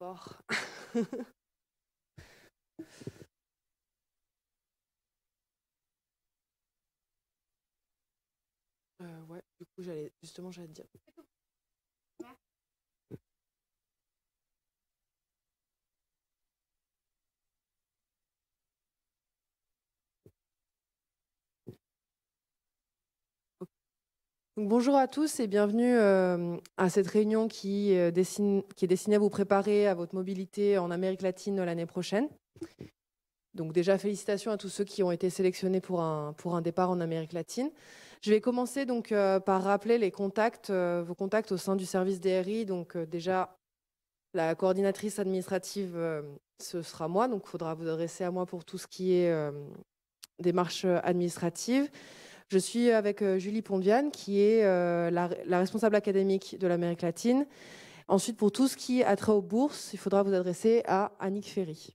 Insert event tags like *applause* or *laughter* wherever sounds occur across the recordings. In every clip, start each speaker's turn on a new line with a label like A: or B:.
A: *laughs* Euh, ouais, du coup, j'allais justement, j'allais dire. bonjour à tous et bienvenue euh, à cette réunion euh, qui, est destinée à vous préparer à votre mobilité en Amérique latine l'année prochaine. Donc déjà, félicitations à tous ceux qui ont été sélectionnés pour un, pour un départ en Amérique latine. Je vais commencer donc euh, par rappeler les contacts, vos contacts au sein du service DRI. Donc déjà, la coordinatrice administrative, ce sera moi, donc il faudra vous adresser à moi pour tout ce qui est démarche administrative. Je suis avec euh, Julie Pondiane, qui est euh, la, responsable académique de l'Amérique latine. Ensuite, pour tout ce qui a trait aux bourses, il faudra vous adresser à Annick Ferry.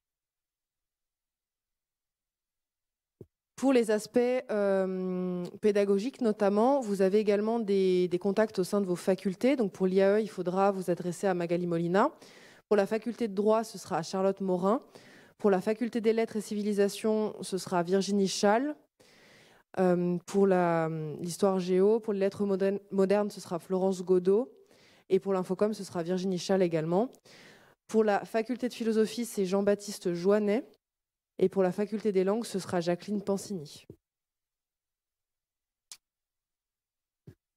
A: Pour les aspects euh, pédagogiques notamment, vous avez également des, contacts au sein de vos facultés. Donc pour l'IAE, il faudra vous adresser à Magali Molina. Pour la faculté de droit, ce sera à Charlotte Morin. Pour la faculté des lettres et civilisations, ce sera à Virginie Schall. Euh, pour l'histoire géo, pour les lettres modernes, ce sera Florence Godot. Et pour l'infocom, ce sera Virginie Schall également. Pour la faculté de philosophie, c'est Jean-Baptiste Joannet. Et pour la faculté des langues, ce sera Jacqueline Pansini.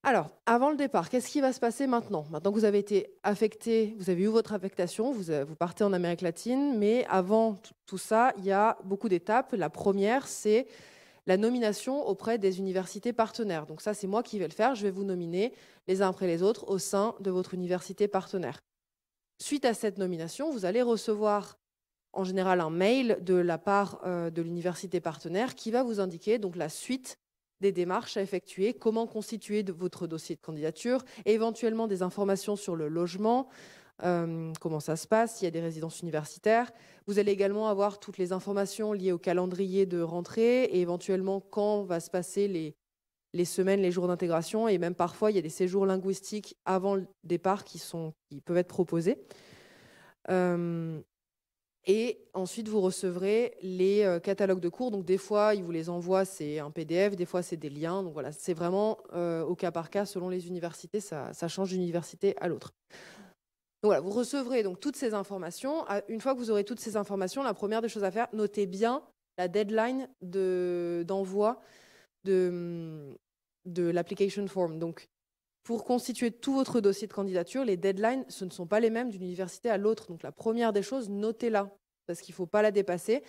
A: Alors, avant le départ, qu'est-ce qui va se passer maintenant Maintenant que vous avez été affecté, vous avez eu votre affectation, vous partez en Amérique latine, mais avant tout ça, il y a beaucoup d'étapes. La première, c'est la nomination auprès des universités partenaires. Donc ça, c'est moi qui vais le faire. Je vais vous nominer les uns après les autres au sein de votre université partenaire. Suite à cette nomination, vous allez recevoir en général un mail de la part euh, de l'université partenaire qui va vous indiquer donc la suite des démarches à effectuer, comment constituer votre dossier de candidature, éventuellement des informations sur le logement, comment ça se passe, s'il y a des résidences universitaires. Vous allez également avoir toutes les informations liées au calendrier de rentrée et éventuellement quand va se passer les, semaines, les jours d'intégration. Et même parfois, il y a des séjours linguistiques avant le départ qui, peuvent être proposés. et ensuite, vous recevrez les euh, catalogues de cours. Donc des fois, ils vous les envoient, c'est un PDF, des fois, c'est des liens. Donc voilà, c'est vraiment euh, au cas par cas, selon les universités, ça, change d'université à l'autre vous recevrez donc toutes ces informations. Ah, une fois que vous aurez toutes ces informations, la première des choses à faire, notez bien la deadline d'envoi de, l'application form. Donc, pour constituer tout votre dossier de candidature, les deadlines, ce ne sont pas les mêmes d'une université à l'autre. Donc, la première des choses, notez-la, parce qu'il ne faut pas la dépasser.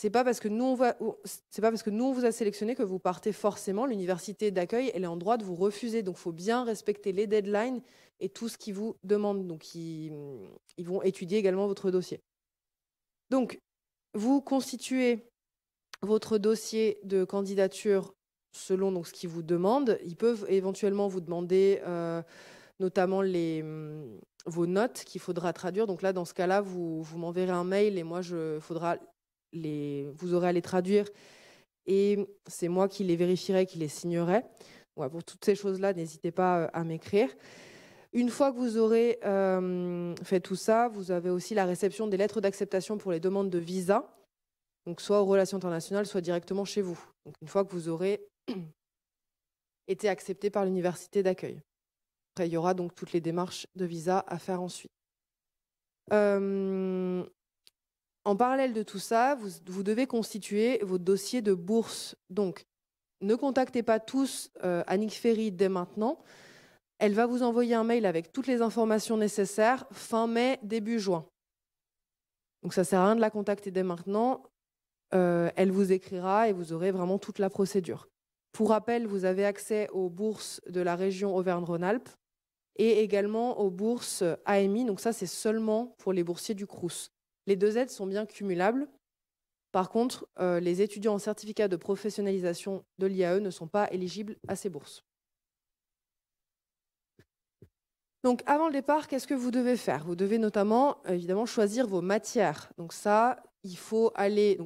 A: C'est pas pas parce que nous on vous a sélectionné que vous partez forcément. L'université d'accueil, elle est en droit de vous refuser. Donc, il faut bien respecter les deadlines et tout ce qu'ils vous demandent. Donc, ils, ils, vont étudier également votre dossier. Donc, vous constituez votre dossier de candidature selon donc, ce qu'ils vous demandent. Ils peuvent éventuellement vous demander euh, notamment les, hmm, vos notes qu'il faudra traduire. Donc là, dans ce cas-là, vous, vous m'enverrez un mail et moi, je, faudra les, vous aurez à les traduire. Et c'est moi qui les vérifierai, qui les signerai. pour toutes ces choses-là, n'hésitez pas euh, à m'écrire. Une fois que vous aurez euh, fait tout ça, vous avez aussi la réception des lettres d'acceptation pour les demandes de visa, donc soit aux relations internationales, soit directement chez vous. Donc une fois que vous aurez *clears throat* été accepté par l'université d'accueil. Après, il y aura donc toutes les démarches de visa à faire ensuite. Euh, en parallèle de tout ça, vous, devez constituer votre dossier de bourse. Donc, ne contactez pas tous euh, Annick Ferry dès maintenant elle va vous envoyer un mail avec toutes les informations nécessaires fin mai, début juin. Donc ça ne sert à rien de la contacter dès maintenant. Euh, elle vous écrira et vous aurez vraiment toute la procédure. Pour rappel, vous avez accès aux bourses de la région Auvergne-Rhône-Alpes et également aux bourses AMI. Donc ça, c'est seulement pour les boursiers du CRUS. Les deux aides sont bien cumulables. Par contre, euh, les étudiants en certificat de professionnalisation de l'IAE ne sont pas éligibles à ces bourses. Donc avant le départ, qu'est-ce que vous devez faire Vous devez notamment, évidemment, choisir vos matières. Donc ça, il faut aller...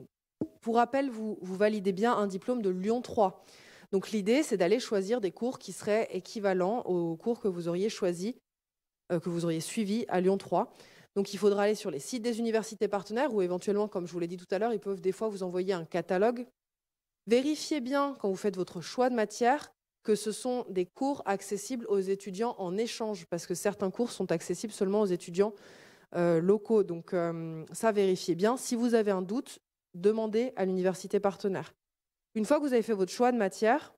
A: pour rappel, vous, validez bien un diplôme de Lyon 3. Donc l'idée, c'est d'aller choisir des cours qui seraient équivalents aux cours que vous auriez choisi euh, que vous auriez suivis à Lyon 3. Donc il faudra aller sur les sites des universités partenaires ou éventuellement, comme je vous l'ai dit tout à l'heure, ils peuvent des fois vous envoyer un catalogue. Vérifiez bien quand vous faites votre choix de matière que ce sont des cours accessibles aux étudiants en échange, parce que certains cours sont accessibles seulement aux étudiants euh, locaux. Donc euh, ça, vérifiez bien. Si vous avez un doute, demandez à l'université partenaire. Une fois que vous avez fait votre choix de matière,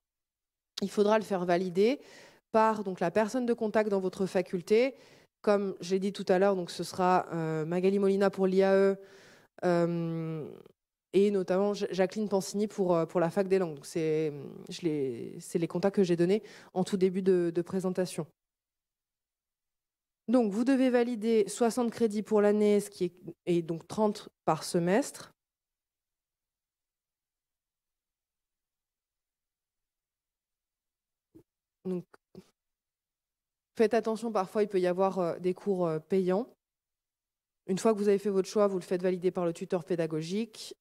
A: il faudra le faire valider par donc, la personne de contact dans votre faculté. Comme j'ai dit tout à l'heure, ce sera euh, Magali Molina pour l'IAE, et notamment Jacqueline Pansini pour, euh, pour la fac des langues. C'est les contacts que j'ai donnés en tout début de, présentation. Donc, vous devez valider 60 crédits pour l'année, ce qui est et donc 30 par semestre. faites attention, parfois il peut y avoir euh, des cours euh, payants. Une fois que vous avez fait votre choix, vous le faites valider par le tuteur pédagogique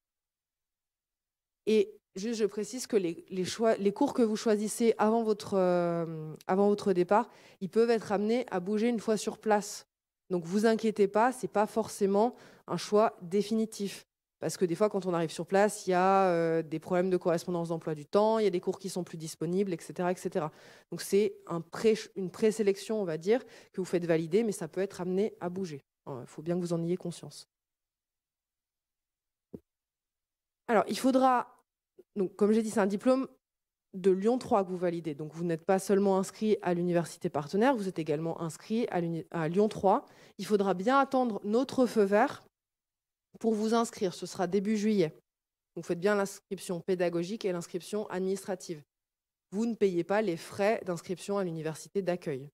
A: et juste, je précise que les, cours que vous choisissez euh, avant votre, départ, ils peuvent être amenés à bouger une fois sur place. Donc vous inquiétez pas, ce n'est pas forcément un choix définitif. Parce que des fois, quand on arrive sur place, il y a euh, des problèmes de correspondance d'emploi du temps, il y a des cours qui sont plus disponibles, etc. etc. Donc c'est une présélection, on va dire, que vous faites valider, mais ça peut être amené à bouger. Il hein, faut bien que vous en ayez conscience. Alors, il faudra, donc, comme j'ai dit, c'est un diplôme de Lyon 3 que vous validez. Donc, vous n'êtes pas seulement inscrit à l'université partenaire, vous êtes également inscrit à, Lyon 3. Il faudra bien attendre notre feu vert pour vous inscrire. Ce sera début juillet. Vous faites bien l'inscription pédagogique et l'inscription administrative. Vous ne payez pas les frais d'inscription à l'université d'accueil.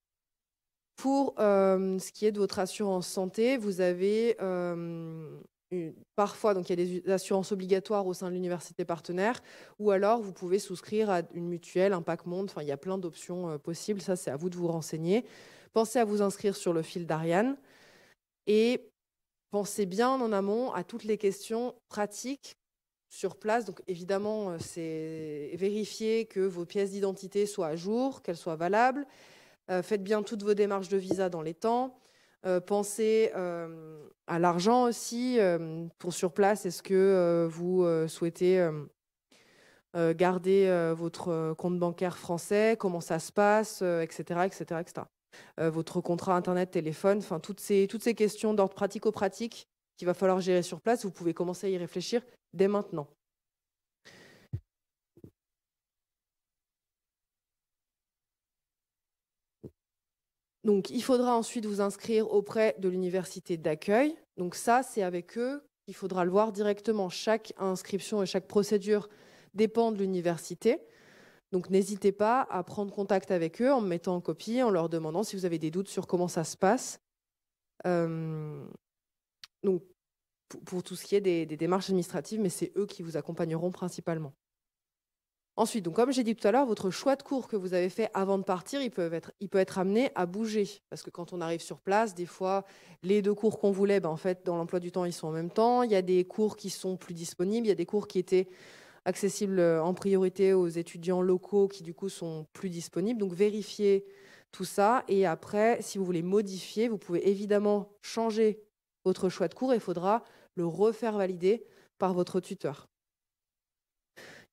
A: Pour euh, ce qui est de votre assurance santé, vous avez euh, parfois, donc il y a des assurances obligatoires au sein de l'université partenaire, ou alors vous pouvez souscrire à une mutuelle, un pack monde, il y a plein d'options euh, possibles, ça c'est à vous de vous renseigner. Pensez à vous inscrire sur le fil d'Ariane et pensez bien en amont à toutes les questions pratiques sur place. Donc évidemment, euh, c'est vérifier que vos pièces d'identité soient à jour, qu'elles soient valables. Euh, faites bien toutes vos démarches de visa dans les temps. Euh, pensez euh, à l'argent aussi. Euh, pour sur place, est-ce que vous souhaitez garder votre compte bancaire français Comment ça se passe Etc. etc., etc. votre contrat Internet, téléphone, enfin, toutes ces, toutes ces questions d'ordre pratico-pratique qu'il va falloir gérer sur place, vous pouvez commencer à y réfléchir dès maintenant. il faudra ensuite vous inscrire auprès de l'université d'accueil. Donc, ça, c'est avec eux Il faudra le voir directement. Chaque inscription et chaque procédure dépend de l'université. Donc, n'hésitez pas à prendre contact avec eux en mettant en copie, en leur demandant si vous avez des doutes sur comment ça se passe. Euh, donc, pour, tout ce qui est des, des démarches administratives, mais c'est eux qui vous accompagneront principalement. Ensuite, donc comme j'ai dit tout à l'heure, votre choix de cours que vous avez fait avant de partir, il peut être, amené à bouger. Parce que quand on arrive sur place, des fois, les deux cours qu'on voulait, ben, en fait, dans l'emploi du temps, ils sont en même temps. Il y a des cours qui sont plus disponibles, il y a des cours qui étaient accessibles en priorité aux étudiants locaux qui, du coup, sont plus disponibles. Donc, vérifiez tout ça. Et après, si vous voulez modifier, vous pouvez évidemment changer votre choix de cours et il faudra le refaire valider par votre tuteur.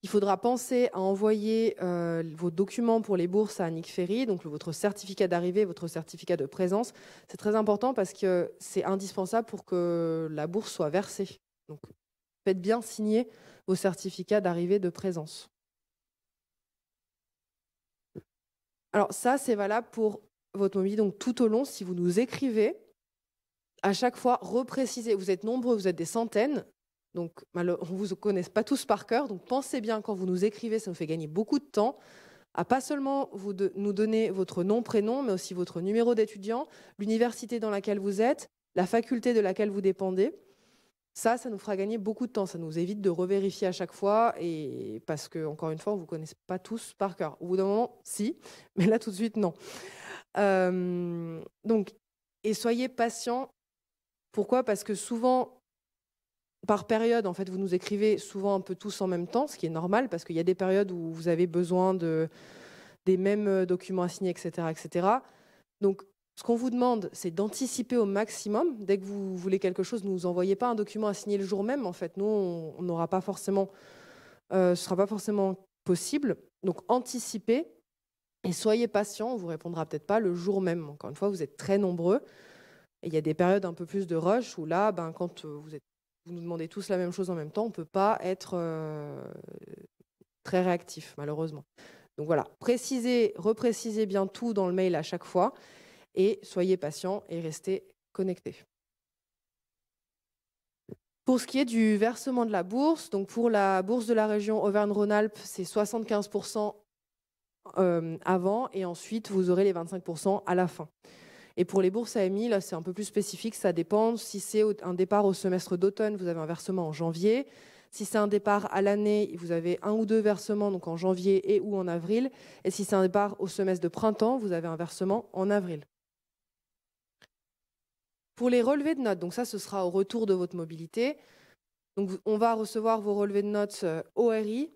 A: Il faudra penser à envoyer euh, vos documents pour les bourses à Annick Ferry, donc votre certificat d'arrivée, votre certificat de présence. C'est très important parce que c'est indispensable pour que la bourse soit versée. Donc faites bien signer vos certificats d'arrivée de présence. Alors ça, c'est valable pour votre mobilité. Donc tout au long, si vous nous écrivez, à chaque fois, reprécisez. Vous êtes nombreux, vous êtes des centaines. Donc, on ne vous connaît pas tous par cœur, donc pensez bien quand vous nous écrivez, ça nous fait gagner beaucoup de temps à pas seulement vous de, nous donner votre nom, prénom, mais aussi votre numéro d'étudiant, l'université dans laquelle vous êtes, la faculté de laquelle vous dépendez. Ça, ça nous fera gagner beaucoup de temps. Ça nous évite de revérifier à chaque fois, et parce que encore une fois, on vous connaît pas tous par cœur. Au bout d'un moment, si, *laughs* mais là tout de suite, non. Euh, donc, et soyez patient. Pourquoi Parce que souvent, par période, en fait, vous nous écrivez souvent un peu tous en même temps, ce qui est normal parce qu'il y a des périodes où vous avez besoin de, des mêmes euh, documents à signer, etc. etc. Donc, ce qu'on vous demande, c'est d'anticiper au maximum. Dès que vous voulez quelque chose, ne nous envoyez pas un document à signer le jour même. En fait, nous, on n'aura pas forcément, euh, ce sera pas forcément possible. Donc, anticipez et soyez patient. On vous répondra peut-être pas le jour même. Encore une fois, vous êtes très nombreux. Et il y a des périodes un peu plus de rush où là, ben, quand euh, vous êtes vous nous demandez tous la même chose en même temps, on ne peut pas être euh, très réactif, malheureusement. Donc voilà, précisez, reprécisez bien tout dans le mail à chaque fois et soyez patient et restez connectés. Pour ce qui est du versement de la bourse, donc pour la bourse de la région Auvergne-Rhône-Alpes, c'est 75% euh, avant et ensuite vous aurez les 25% à la fin. Et pour les bourses AMI, là, c'est un peu plus spécifique, ça dépend. Si c'est un départ au semestre d'automne, vous avez un versement en janvier. Si c'est un départ à l'année, vous avez un ou deux versements, donc en janvier et ou en avril. Et si c'est un départ au semestre de printemps, vous avez un versement en avril. Pour les relevés de notes, donc ça, ce sera au retour de votre mobilité. Donc, on va recevoir vos relevés de notes euh, ORI.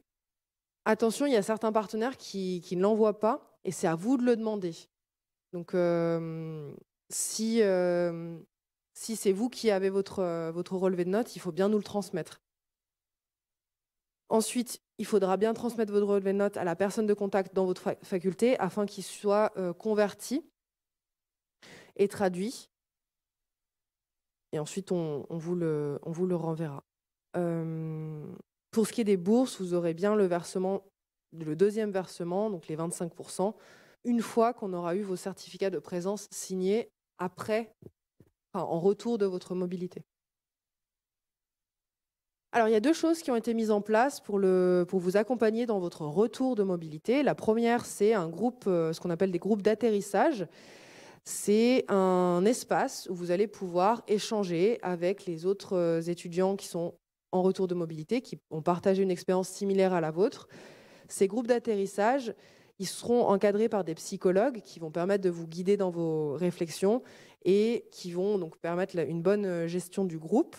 A: Attention, il y a certains partenaires qui, qui ne l'envoient pas, et c'est à vous de le demander. Donc, si, c'est vous qui avez votre, votre relevé de notes, il faut bien nous le transmettre. Ensuite, il faudra bien transmettre votre relevé de notes à la personne de contact dans votre faculté afin qu'il soit converti et traduit. Et ensuite, on, vous, le, on vous, le, renverra. pour ce qui est des bourses, vous aurez bien le versement, le deuxième versement, donc les 25 une fois qu'on aura eu vos certificats de présence signés après, en retour de votre mobilité. Alors, il y a deux choses qui ont été mises en place pour, le, pour vous accompagner dans votre retour de mobilité. La première, c'est un groupe, euh, ce qu'on appelle des groupes d'atterrissage. C'est un espace où vous allez pouvoir échanger avec les autres euh, étudiants qui sont en retour de mobilité, qui ont partagé une expérience similaire à la vôtre. Ces groupes d'atterrissage, ils seront encadrés par des psychologues qui vont permettre de vous guider dans vos réflexions et qui vont donc permettre une bonne euh, gestion du groupe.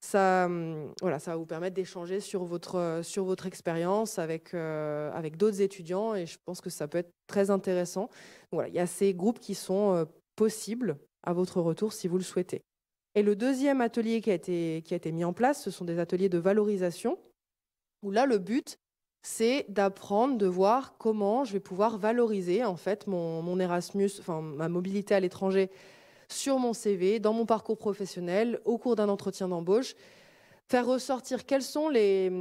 A: Ça, hum, voilà, ça va vous permettre d'échanger sur votre, euh, sur votre expérience avec, euh, avec d'autres étudiants et je pense que ça peut être très intéressant. voilà, il y a ces groupes qui sont possibles à votre retour si vous le souhaitez. Et le deuxième atelier qui a été, qui a été mis en place, ce sont des ateliers de valorisation, où là, le but, c'est d'apprendre, de voir comment je vais pouvoir valoriser en fait mon, Erasmus, enfin ma mobilité à l'étranger sur mon CV, dans mon parcours professionnel, au cours d'un entretien d'embauche, faire ressortir quelles sont les,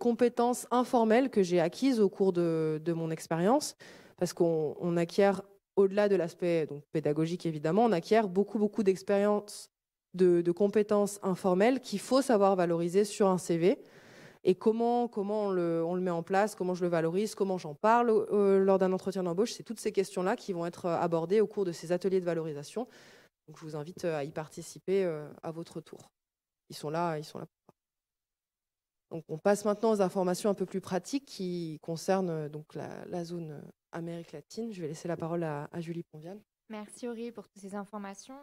A: compétences informelles que j'ai acquises au cours de, mon expérience, parce qu'on acquiert, au-delà de l'aspect pédagogique évidemment, on acquiert beaucoup, beaucoup d'expériences, de, compétences informelles qu'il faut savoir valoriser sur un CV et comment, comment on, le, met en place, comment je le valorise, comment j'en parle euh, lors d'un entretien d'embauche. C'est toutes ces questions-là qui vont être euh, abordées au cours de ces ateliers de valorisation. Donc, je vous invite euh, à y participer à votre tour. Ils sont là, ils sont là. Donc, on passe maintenant aux informations un peu plus pratiques qui concernent donc la, zone Amérique latine. Je vais laisser la parole à, à Julie Ponviane.
B: Merci Aurélie pour toutes ces informations.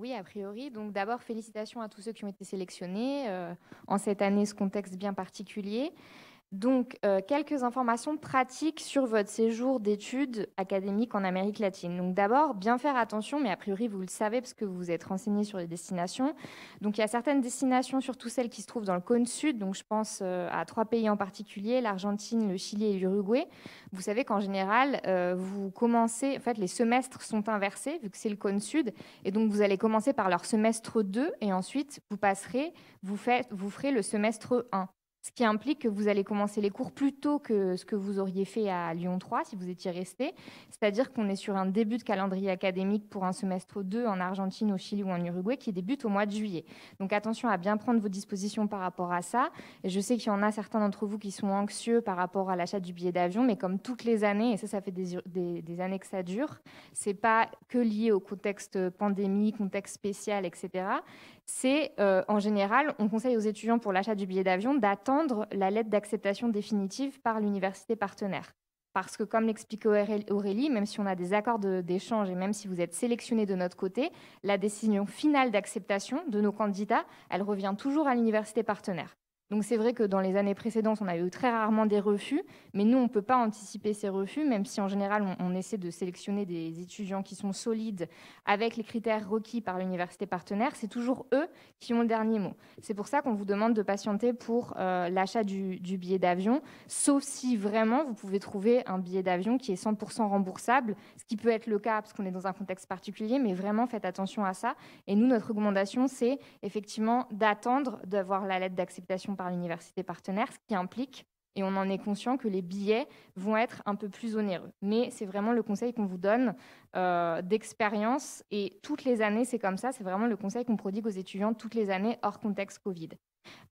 B: Oui, a priori. Donc d'abord, félicitations à tous ceux qui ont été sélectionnés euh, en cette année, ce contexte bien particulier. Donc, euh, quelques informations pratiques sur votre séjour d'études académiques en Amérique latine. Donc, d'abord, bien faire attention, mais a priori, vous le savez parce que vous vous êtes renseigné sur les destinations. Donc, il y a certaines destinations, surtout celles qui se trouvent dans le cône sud. Donc, je pense euh, à trois pays en particulier, l'Argentine, le Chili et l'Uruguay. Vous savez qu'en général, euh, vous commencez, en fait, les semestres sont inversés, vu que c'est le cône sud. Et donc, vous allez commencer par leur semestre 2 et ensuite, vous passerez, vous, vous ferez le semestre 1 ce qui implique que vous allez commencer les cours plus tôt que ce que vous auriez fait à Lyon 3 si vous étiez resté. C'est-à-dire qu'on est sur un début de calendrier académique pour un semestre 2 en Argentine, au Chili ou en Uruguay qui débute au mois de juillet. Donc attention à bien prendre vos dispositions par rapport à ça. je sais qu'il y en a certains d'entre vous qui sont anxieux par rapport à l'achat du billet d'avion, mais comme toutes les années, et ça, ça fait des, années que ça dure, c'est pas que lié au contexte pandémie, contexte spécial, etc c'est euh, en général, on conseille aux étudiants pour l'achat du billet d'avion d'attendre la lettre d'acceptation définitive par l'université partenaire. Parce que, comme l'expliquait Aurélie, même si on a des accords d'échange et même si vous êtes sélectionné de notre côté, la décision finale d'acceptation de nos candidats, elle revient toujours à l'université partenaire. Donc c'est vrai que dans les années précédentes, on a eu très rarement des refus, mais nous, on ne peut pas anticiper ces refus, même si en général, on, essaie de sélectionner des étudiants qui sont solides avec les critères requis par l'université partenaire. C'est toujours eux qui ont le dernier mot. C'est pour ça qu'on vous demande de patienter pour euh, l'achat du, du, billet d'avion, sauf si vraiment vous pouvez trouver un billet d'avion qui est 100% remboursable, ce qui peut être le cas parce qu'on est dans un contexte particulier, mais vraiment faites attention à ça. Et nous, notre recommandation, c'est effectivement d'attendre d'avoir la lettre d'acceptation par l'université partenaire, ce qui implique, et on en est conscient, que les billets vont être un peu plus onéreux. Mais c'est vraiment le conseil qu'on vous donne euh, d'expérience, et toutes les années, c'est comme ça, c'est vraiment le conseil qu'on prodigue aux étudiants toutes les années hors contexte Covid.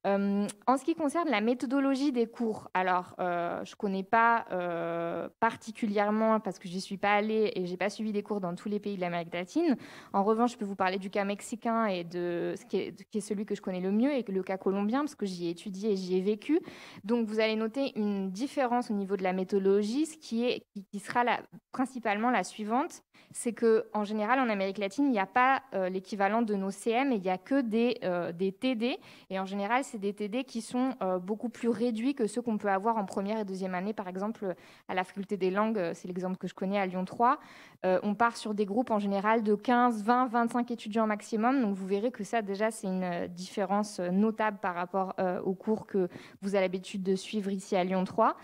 B: Euh, en ce qui concerne la méthodologie des cours, alors euh, je ne connais pas euh, particulièrement parce que je n'y suis pas allée et j'ai pas suivi des cours dans tous les pays de l'Amérique latine. En revanche, je peux vous parler du cas mexicain et de ce qui est, celui que je connais le mieux et le cas colombien parce que j'y ai étudié et j'y ai vécu. Donc vous allez noter une différence au niveau de la méthodologie, ce qui, est, qui sera principalement la suivante, c'est que en général en Amérique latine il n'y a pas l'équivalent de nos CM et il n'y a que des, des TD et en général général, c'est des TD qui sont euh, beaucoup plus réduits que ceux qu'on peut avoir en première et deuxième année, par exemple à la faculté des langues, euh, c'est l'exemple que je connais à Lyon 3. Euh, on part sur des groupes en général de 15, 20, 25 étudiants maximum, donc vous verrez que ça déjà c'est une différence notable par rapport aux cours que vous avez l'habitude de suivre ici à Lyon 3.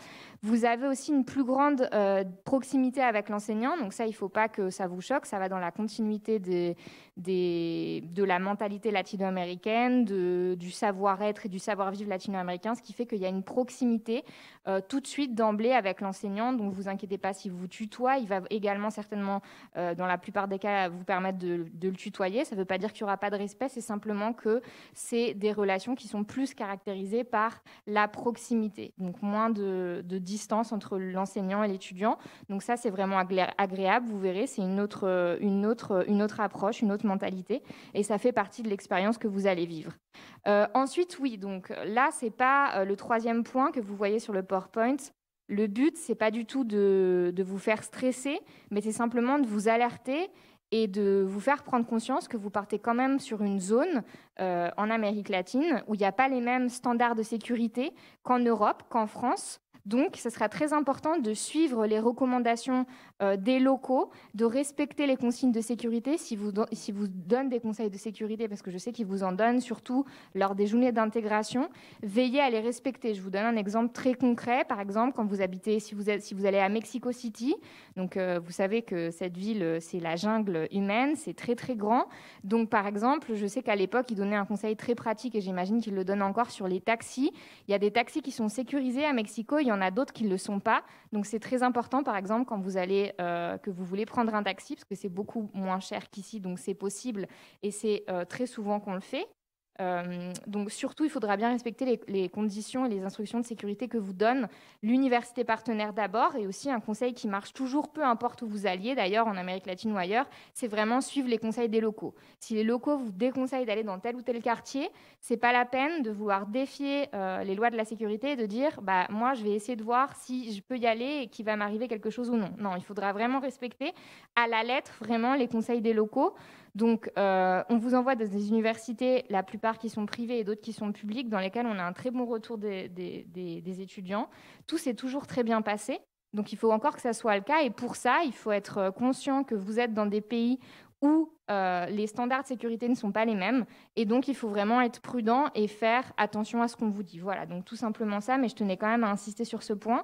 B: Vous avez aussi une plus grande euh, proximité avec l'enseignant, donc ça, il ne faut pas que ça vous choque, ça va dans la continuité des, de la mentalité latino-américaine, du savoir-être et du savoir-vivre latino-américain, ce qui fait qu'il y a une proximité euh, tout de suite d'emblée avec l'enseignant, donc vous inquiétez pas si vous tutoie, il va également certainement, euh, dans la plupart des cas, vous permettre de, le tutoyer, ça ne veut pas dire qu'il n'y aura pas de respect, c'est simplement que c'est des relations qui sont plus caractérisées par la proximité, donc moins de, de distance entre l'enseignant et l'étudiant. Donc ça, c'est vraiment agréable, vous verrez, c'est une autre, euh, une, autre, euh, une autre approche, une autre mentalité, et ça fait partie de l'expérience que vous allez vivre. Euh, ensuite, oui, donc là, c'est pas le troisième point que vous voyez sur le PowerPoint. Le but, c'est pas du tout de, vous faire stresser, mais c'est simplement de vous alerter et de vous faire prendre conscience que vous partez quand même sur une zone en Amérique latine où il n'y a pas les mêmes standards de sécurité qu'en Europe, qu'en France, donc, ce sera très important de suivre les recommandations euh, des locaux, de respecter les consignes de sécurité si vous, si vous donnent des conseils de sécurité, parce que je sais qu'ils vous en donnent, surtout lors des journées d'intégration. Veillez à les respecter. Je vous donne un exemple très concret. Par exemple, quand vous habitez, si vous, si vous allez à Mexico City, donc euh, vous savez que cette ville, euh, c'est la jungle humaine, c'est très très grand. Donc, par exemple, je sais qu'à l'époque, ils donnaient un conseil très pratique, et j'imagine qu'ils le donnent encore sur les taxis. Il y a des taxis qui sont sécurisés à Mexico en a d'autres qui ne le sont pas. Donc c'est très important, par exemple, quand vous allez, euh, que vous voulez prendre un taxi, parce que c'est beaucoup moins cher qu'ici, donc c'est possible, et c'est euh, très souvent qu'on le fait. Euh, donc surtout, il faudra bien respecter les, conditions et les instructions de sécurité que vous donne l'université partenaire d'abord, et aussi un conseil qui marche toujours, peu importe où vous alliez, d'ailleurs en Amérique latine ou ailleurs, c'est vraiment suivre les conseils des locaux. Si les locaux vous déconseillent d'aller dans tel ou tel quartier, ce n'est pas la peine de vouloir défier euh, les lois de la sécurité et de dire bah moi je vais essayer de voir si je peux y aller et qu'il va m'arriver quelque chose ou non. Non, il faudra vraiment respecter à la lettre vraiment les conseils des locaux. Donc, euh, on vous envoie dans des universités, la plupart qui sont privées et d'autres qui sont publiques, dans lesquelles on a un très bon retour des, étudiants. Tout s'est toujours très bien passé. Donc, il faut encore que ça soit le cas. Et pour ça, il faut être conscient que vous êtes dans des pays où euh, les standards de sécurité ne sont pas les mêmes. Et donc, il faut vraiment être prudent et faire attention à ce qu'on vous dit. Voilà, donc tout simplement ça, mais je tenais quand même à insister sur ce point.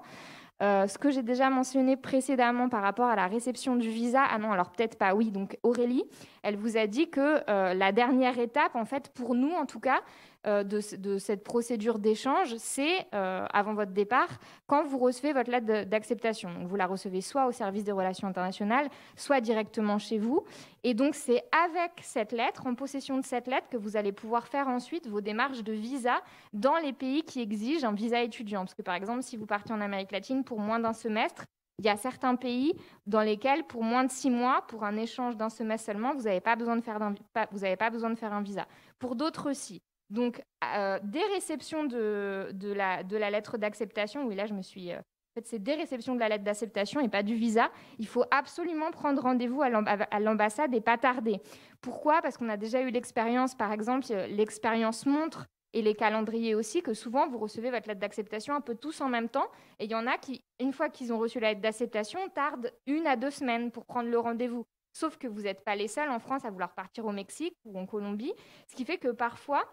B: Euh, ce que j'ai déjà mentionné précédemment par rapport à la réception du visa, ah non, alors peut-être pas, oui, donc Aurélie, elle vous a dit que euh, la dernière étape, en fait, pour nous en tout cas, euh, de, cette procédure d'échange, c'est euh, avant votre départ, quand vous recevez votre lettre d'acceptation. vous la recevez soit au service des relations internationales, soit directement chez vous. Et donc c'est avec cette lettre, en possession de cette lettre, que vous allez pouvoir faire ensuite vos démarches de visa dans les pays qui exigent un visa étudiant. Parce que par exemple, si vous partez en Amérique latine pour moins d'un semestre, il y a certains pays dans lesquels, pour moins de six mois, pour un échange d'un semestre seulement, vous n'avez pas, besoin de faire pas besoin de faire un visa. Pour d'autres, si. Donc, euh, dès réception de, la, lettre d'acceptation, oui, là, je me suis. Euh, en fait, c'est dès réception de la lettre d'acceptation et pas du visa. Il faut absolument prendre rendez-vous à l'ambassade et pas tarder. Pourquoi Parce qu'on a déjà eu l'expérience, par exemple, euh, l'expérience montre et les calendriers aussi, que souvent vous recevez votre lettre d'acceptation un peu tous en même temps. Et il y en a qui, une fois qu'ils ont reçu la lettre d'acceptation, tardent une à deux semaines pour prendre le rendez-vous. Sauf que vous n'êtes pas les seuls en France à vouloir partir au Mexique ou en Colombie, ce qui fait que parfois,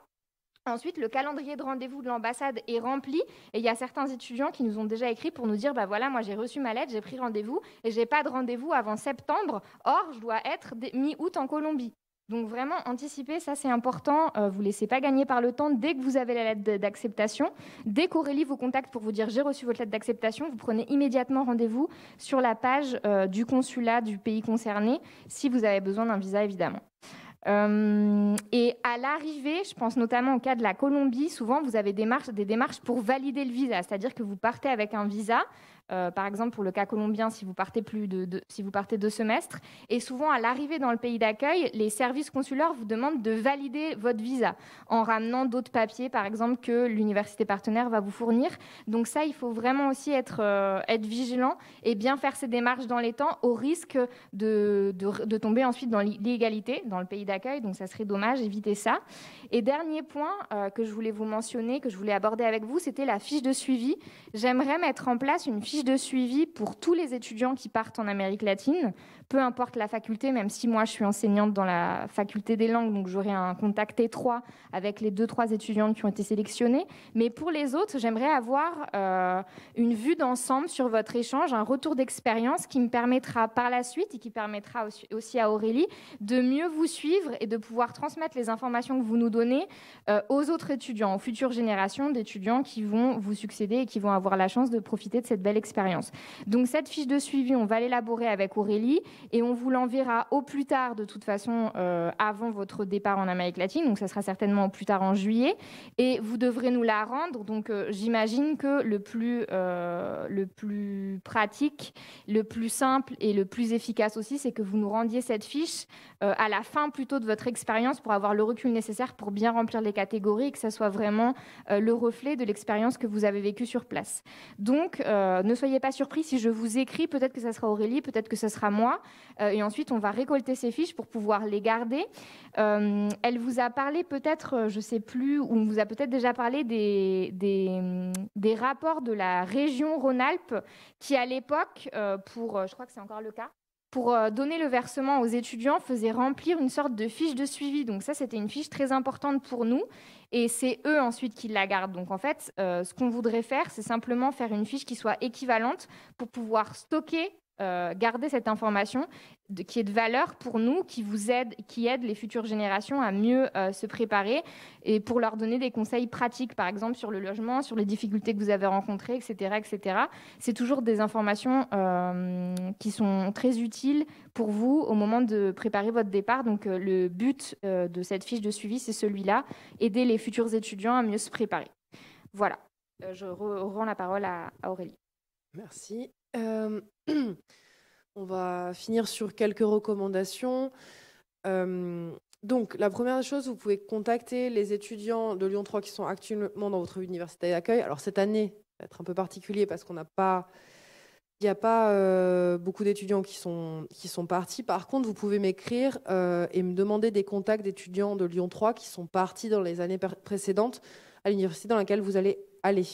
B: Ensuite, le calendrier de rendez-vous de l'ambassade est rempli et il y a certains étudiants qui nous ont déjà écrit pour nous dire bah voilà, moi j'ai reçu ma lettre, j'ai pris rendez-vous et j'ai pas de rendez-vous avant septembre. Or, je dois être mi-août en Colombie. Donc vraiment anticiper, ça c'est important. Euh, vous laissez pas gagner par le temps dès que vous avez la lettre d'acceptation. Dès qu'Aurélie vous contacte pour vous dire j'ai reçu votre lettre d'acceptation, vous prenez immédiatement rendez-vous sur la page euh, du consulat du pays concerné si vous avez besoin d'un visa évidemment. Euh, et à l'arrivée, je pense notamment au cas de la Colombie, souvent vous avez des des démarches pour valider le visa, c'est-à-dire que vous partez avec un visa euh, par exemple, pour le cas colombien, si vous partez plus de, si vous partez deux semestres, et souvent à l'arrivée dans le pays d'accueil, les services consulaires vous demandent de valider votre visa en ramenant d'autres papiers, par exemple que l'université partenaire va vous fournir. Donc ça, il faut vraiment aussi être euh, être vigilant et bien faire ces démarches dans les temps, au risque de, de, tomber ensuite dans l'illégalité dans le pays d'accueil. Donc ça serait dommage, éviter ça. Et dernier point euh, que je voulais vous mentionner, que je voulais aborder avec vous, c'était la fiche de suivi. J'aimerais mettre en place une fiche de suivi pour tous les étudiants qui partent en Amérique latine peu importe la faculté, même si moi je suis enseignante dans la faculté des langues, donc j'aurai un contact étroit avec les deux, trois étudiantes qui ont été sélectionnées. Mais pour les autres, j'aimerais avoir euh, une vue d'ensemble sur votre échange, un retour d'expérience qui me permettra par la suite et qui permettra aussi à Aurélie de mieux vous suivre et de pouvoir transmettre les informations que vous nous donnez euh, aux autres étudiants, aux futures générations d'étudiants qui vont vous succéder et qui vont avoir la chance de profiter de cette belle expérience. Donc cette fiche de suivi, on va l'élaborer avec Aurélie et on vous l'enverra au plus tard, de toute façon, euh, avant votre départ en Amérique latine. Donc, ça sera certainement au plus tard en juillet. Et vous devrez nous la rendre. Donc, euh, j'imagine que le plus, euh, le plus pratique, le plus simple et le plus efficace aussi, c'est que vous nous rendiez cette fiche à la fin plutôt de votre expérience pour avoir le recul nécessaire pour bien remplir les catégories et que ça soit vraiment le reflet de l'expérience que vous avez vécue sur place. Donc, ne soyez pas surpris si je vous écris. Peut-être que ça sera Aurélie, peut-être que ce sera moi. Euh, et ensuite, on va récolter ces fiches pour pouvoir les garder. Euh, elle vous a parlé peut-être, euh, je ne sais plus, ou on vous a peut-être déjà parlé des, mm, rapports de la région Rhône-Alpes qui, à l'époque, pour, je crois que c'est encore le cas, pour donner le versement aux étudiants, faisait remplir une sorte de fiche de suivi. Donc ça, c'était une fiche très importante pour nous. Et c'est eux ensuite qui la gardent. Donc en fait, ce qu'on voudrait faire, c'est simplement faire une fiche qui soit équivalente pour pouvoir stocker euh, garder cette information qui est de valeur pour nous, qui vous aide, qui aide les futures générations à mieux euh, se préparer et pour leur donner des conseils pratiques, par exemple sur le logement, sur les difficultés que vous avez rencontrées, etc., etc. C'est toujours des informations euh, qui sont très utiles pour vous au moment de préparer votre départ. Donc le but de cette fiche de suivi, c'est celui-là aider les futurs étudiants à mieux se préparer. Voilà. Je rends la parole à Aurélie. Merci. Euh, *clears throat* on va finir sur
A: quelques recommandations. Euh, donc, la première chose, vous pouvez contacter les étudiants de Lyon 3 qui sont actuellement dans votre université d'accueil. Alors, cette année, ça va être un peu particulier parce qu'on n'a pas. Il n'y a pas euh, beaucoup d'étudiants qui sont, qui sont partis. Par contre, vous pouvez m'écrire et me demander des contacts d'étudiants de Lyon 3 qui sont partis dans les années précédentes à l'université dans laquelle vous allez aller.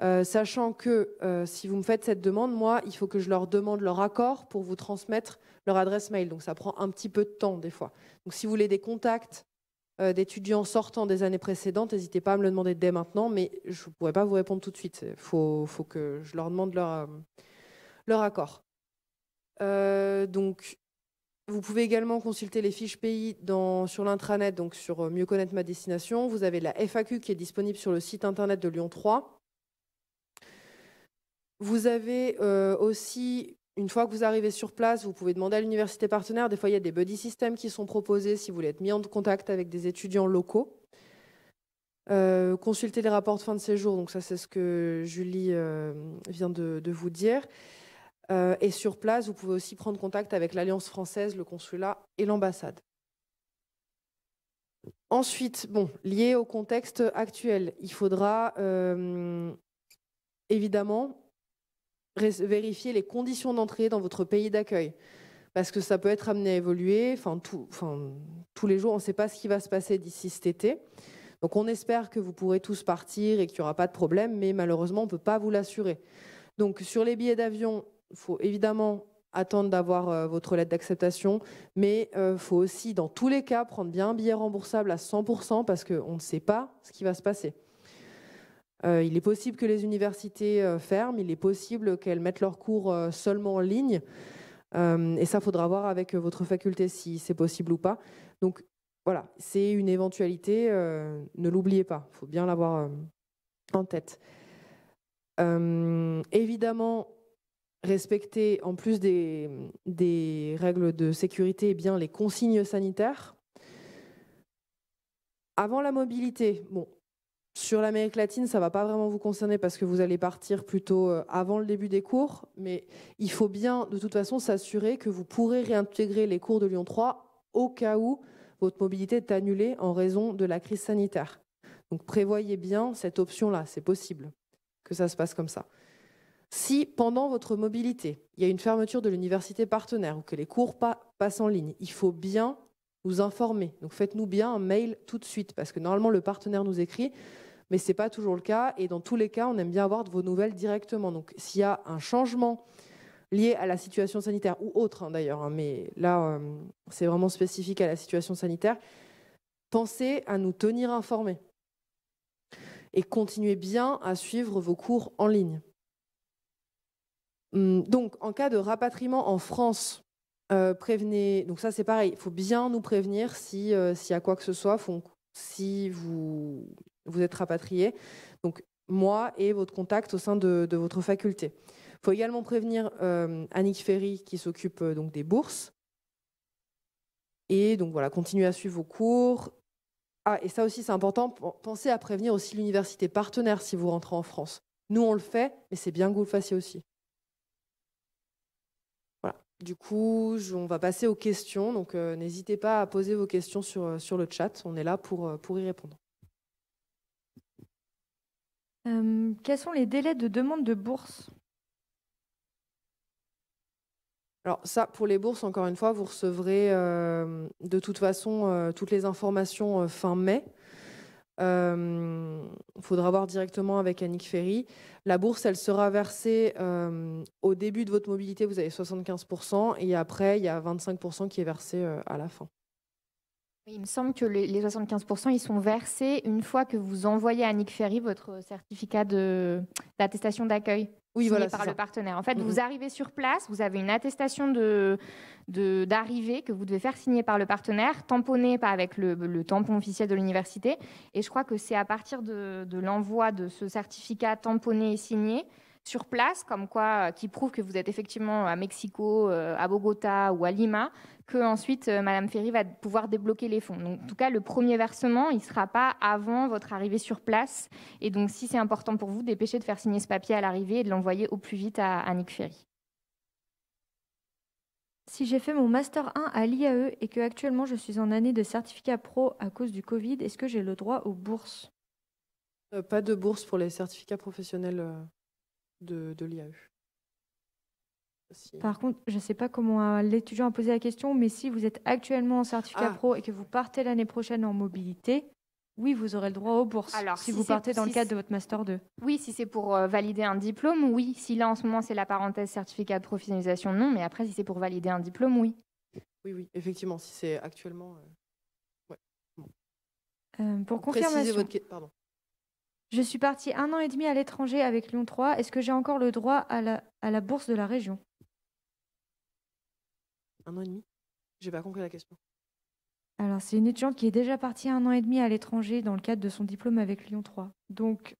A: Euh, sachant que euh, si vous me faites cette demande, moi, il faut que je leur demande leur accord pour vous transmettre leur adresse mail. Donc ça prend un petit peu de temps des fois. Donc si vous voulez des contacts euh, d'étudiants sortants des années précédentes, n'hésitez pas à me le demander dès maintenant, mais je ne pourrais pas vous répondre tout de suite. Il faut, que je leur demande leur, accord. donc vous pouvez également consulter les fiches pays sur l'intranet, donc sur Mieux connaître ma destination. Vous avez la FAQ qui est disponible sur le site internet de Lyon 3. Vous avez euh, aussi, une fois que vous arrivez sur place, vous pouvez demander à l'université partenaire. Des fois, il y a des buddy systems qui sont proposés si vous voulez être mis en contact avec des étudiants locaux. Consultez euh, consulter les rapports de fin de séjour, donc ça c'est ce que Julie euh, vient de, vous dire. et sur place, vous pouvez aussi prendre contact avec l'Alliance française, le consulat et l'ambassade. Ensuite, bon, lié au contexte actuel, il faudra évidemment vérifier les conditions d'entrée dans votre pays d'accueil. Parce que ça peut être amené à évoluer. Enfin, enfin, tous les jours, on ne sait pas ce qui va se passer d'ici cet été. Donc on espère que vous pourrez tous partir et qu'il n'y aura pas de problème, mais malheureusement, on ne peut pas vous l'assurer. Donc sur les billets d'avion, il faut évidemment attendre d'avoir euh, votre lettre d'acceptation, mais il euh, faut aussi, dans tous les cas, prendre bien un billet remboursable à 100% parce qu'on ne sait pas ce qui va se passer. Euh, il est possible que les universités euh, ferment, il est possible qu'elles mettent leurs cours euh, seulement en ligne. et ça, faudra voir avec votre faculté si c'est possible ou pas. Donc voilà, c'est une éventualité, ne l'oubliez pas, il faut bien l'avoir en tête. évidemment, respecter en plus des, règles de sécurité, eh bien les consignes sanitaires. Avant la mobilité, bon, sur l'Amérique latine, ça va pas vraiment vous concerner parce que vous allez partir plutôt euh, avant le début des cours, mais il faut bien de toute façon s'assurer que vous pourrez réintégrer les cours de Lyon 3 au cas où votre mobilité est annulée en raison de la crise sanitaire. Donc prévoyez bien cette option-là, c'est possible que ça se passe comme ça. Si pendant votre mobilité, il y a une fermeture de l'université partenaire ou que les cours passent en ligne, il faut bien vous informer. Donc faites-nous bien un mail tout de suite parce que normalement le partenaire nous écrit mais ce n'est pas toujours le cas. Et dans tous les cas, on aime bien avoir de vos nouvelles directement. Donc, s'il y a un changement lié à la situation sanitaire ou autre hein, d'ailleurs, hein, mais là, euh, c'est vraiment spécifique à la situation sanitaire, pensez à nous tenir informés et continuez bien à suivre vos cours en ligne. Hum, donc, en cas de rapatriement en France, euh, prévenez. Donc ça, c'est pareil. Il faut bien nous prévenir si euh, s'il y a quoi que ce soit. si vous vous êtes rapatrié. Donc, moi et votre contact au sein de, votre faculté. Il faut également prévenir euh, Annick Ferry qui s'occupe euh, donc des bourses. Et donc voilà, continuez à suivre vos cours. Ah, et ça aussi c'est important, pensez à prévenir aussi l'université partenaire si vous rentrez en France. Nous on le fait, mais c'est bien que vous le fassiez aussi. Voilà. Du coup, on va passer aux questions. Donc euh, n'hésitez pas à poser vos questions sur, sur le chat. On est là pour, pour
C: y répondre. Euh, quels sont les délais de demande de bourse
A: alors ça, pour les bourses, encore une fois, vous recevrez euh, de toute façon euh, toutes les informations fin mai. Il faudra voir directement avec Annick Ferry. La bourse, elle sera versée au début de votre mobilité, vous avez 75%, et après, il y a 25% qui est versé à la fin.
B: Il me semble que les 75%, ils sont versés une fois que vous envoyez à Nick Ferry votre certificat d'attestation d'accueil. Oui, par le partenaire. En fait, vous mhm. arrivez sur place, vous avez une attestation de d'arrivée que vous devez faire signer par le partenaire, tamponnée avec le, tampon officiel de l'université. Et je crois que c'est à partir de, de l'envoi de ce certificat tamponné et signé sur place, comme quoi, euh, qui prouve que vous êtes effectivement à Mexico, euh, à Bogota ou à Lima, que ensuite euh, Madame Ferry va pouvoir débloquer les fonds. Donc, en tout cas, le premier versement, il ne sera pas avant votre arrivée sur place. Et donc, si c'est important pour vous, dépêchez de faire signer ce papier à l'arrivée et de l'envoyer au plus vite à, Nick Ferry. Si j'ai fait
C: mon master 1 à l'IAE et que actuellement je suis en année de certificat pro à cause du Covid, est-ce que j'ai le droit aux bourses
A: euh, Pas de bourse pour les certificats professionnels euh, de, de l'IAE. Par
C: contre, je ne sais pas comment euh, l'étudiant a posé la question, mais si vous êtes actuellement en certificat ah. pro et que vous partez l'année prochaine en mobilité,
B: oui, vous aurez le droit aux bourses
C: Alors, si, vous partez dans le cadre de
B: votre Master 2. Oui, si c'est pour euh, valider un diplôme, oui. Si là, en ce moment, c'est la parenthèse certificat de professionnalisation, non. Mais après, si c'est pour valider un diplôme, oui.
A: Oui, oui, effectivement, si c'est actuellement...
B: Euh,
C: pour confirmation... Je suis partie un an et demi à l'étranger avec Lyon 3. Est-ce que j'ai encore le droit à la bourse de la région
A: un an et demi J'ai pas compris la question.
C: Alors, c'est une étudiante qui est déjà partie un an et demi à l'étranger dans le cadre de son diplôme avec Lyon 3. Donc,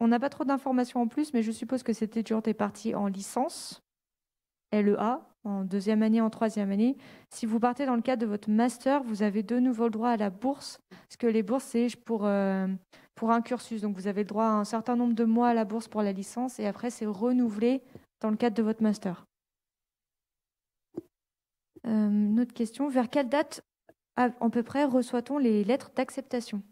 C: on n'a pas trop d'informations en plus, mais je suppose que cette étudiante est partie en licence, LEA, en deuxième année, en troisième année. Si vous partez dans le cadre de votre master, vous avez de nouveau le droit à la bourse, parce que les bourses, c'est pour, euh, pour un cursus. Donc, vous avez le droit à un certain nombre de mois à la bourse pour la licence, et après, c'est renouvelé dans le cadre de votre master. Euh, une autre question, vers quelle date à, peu près reçoit-on les lettres d'acceptation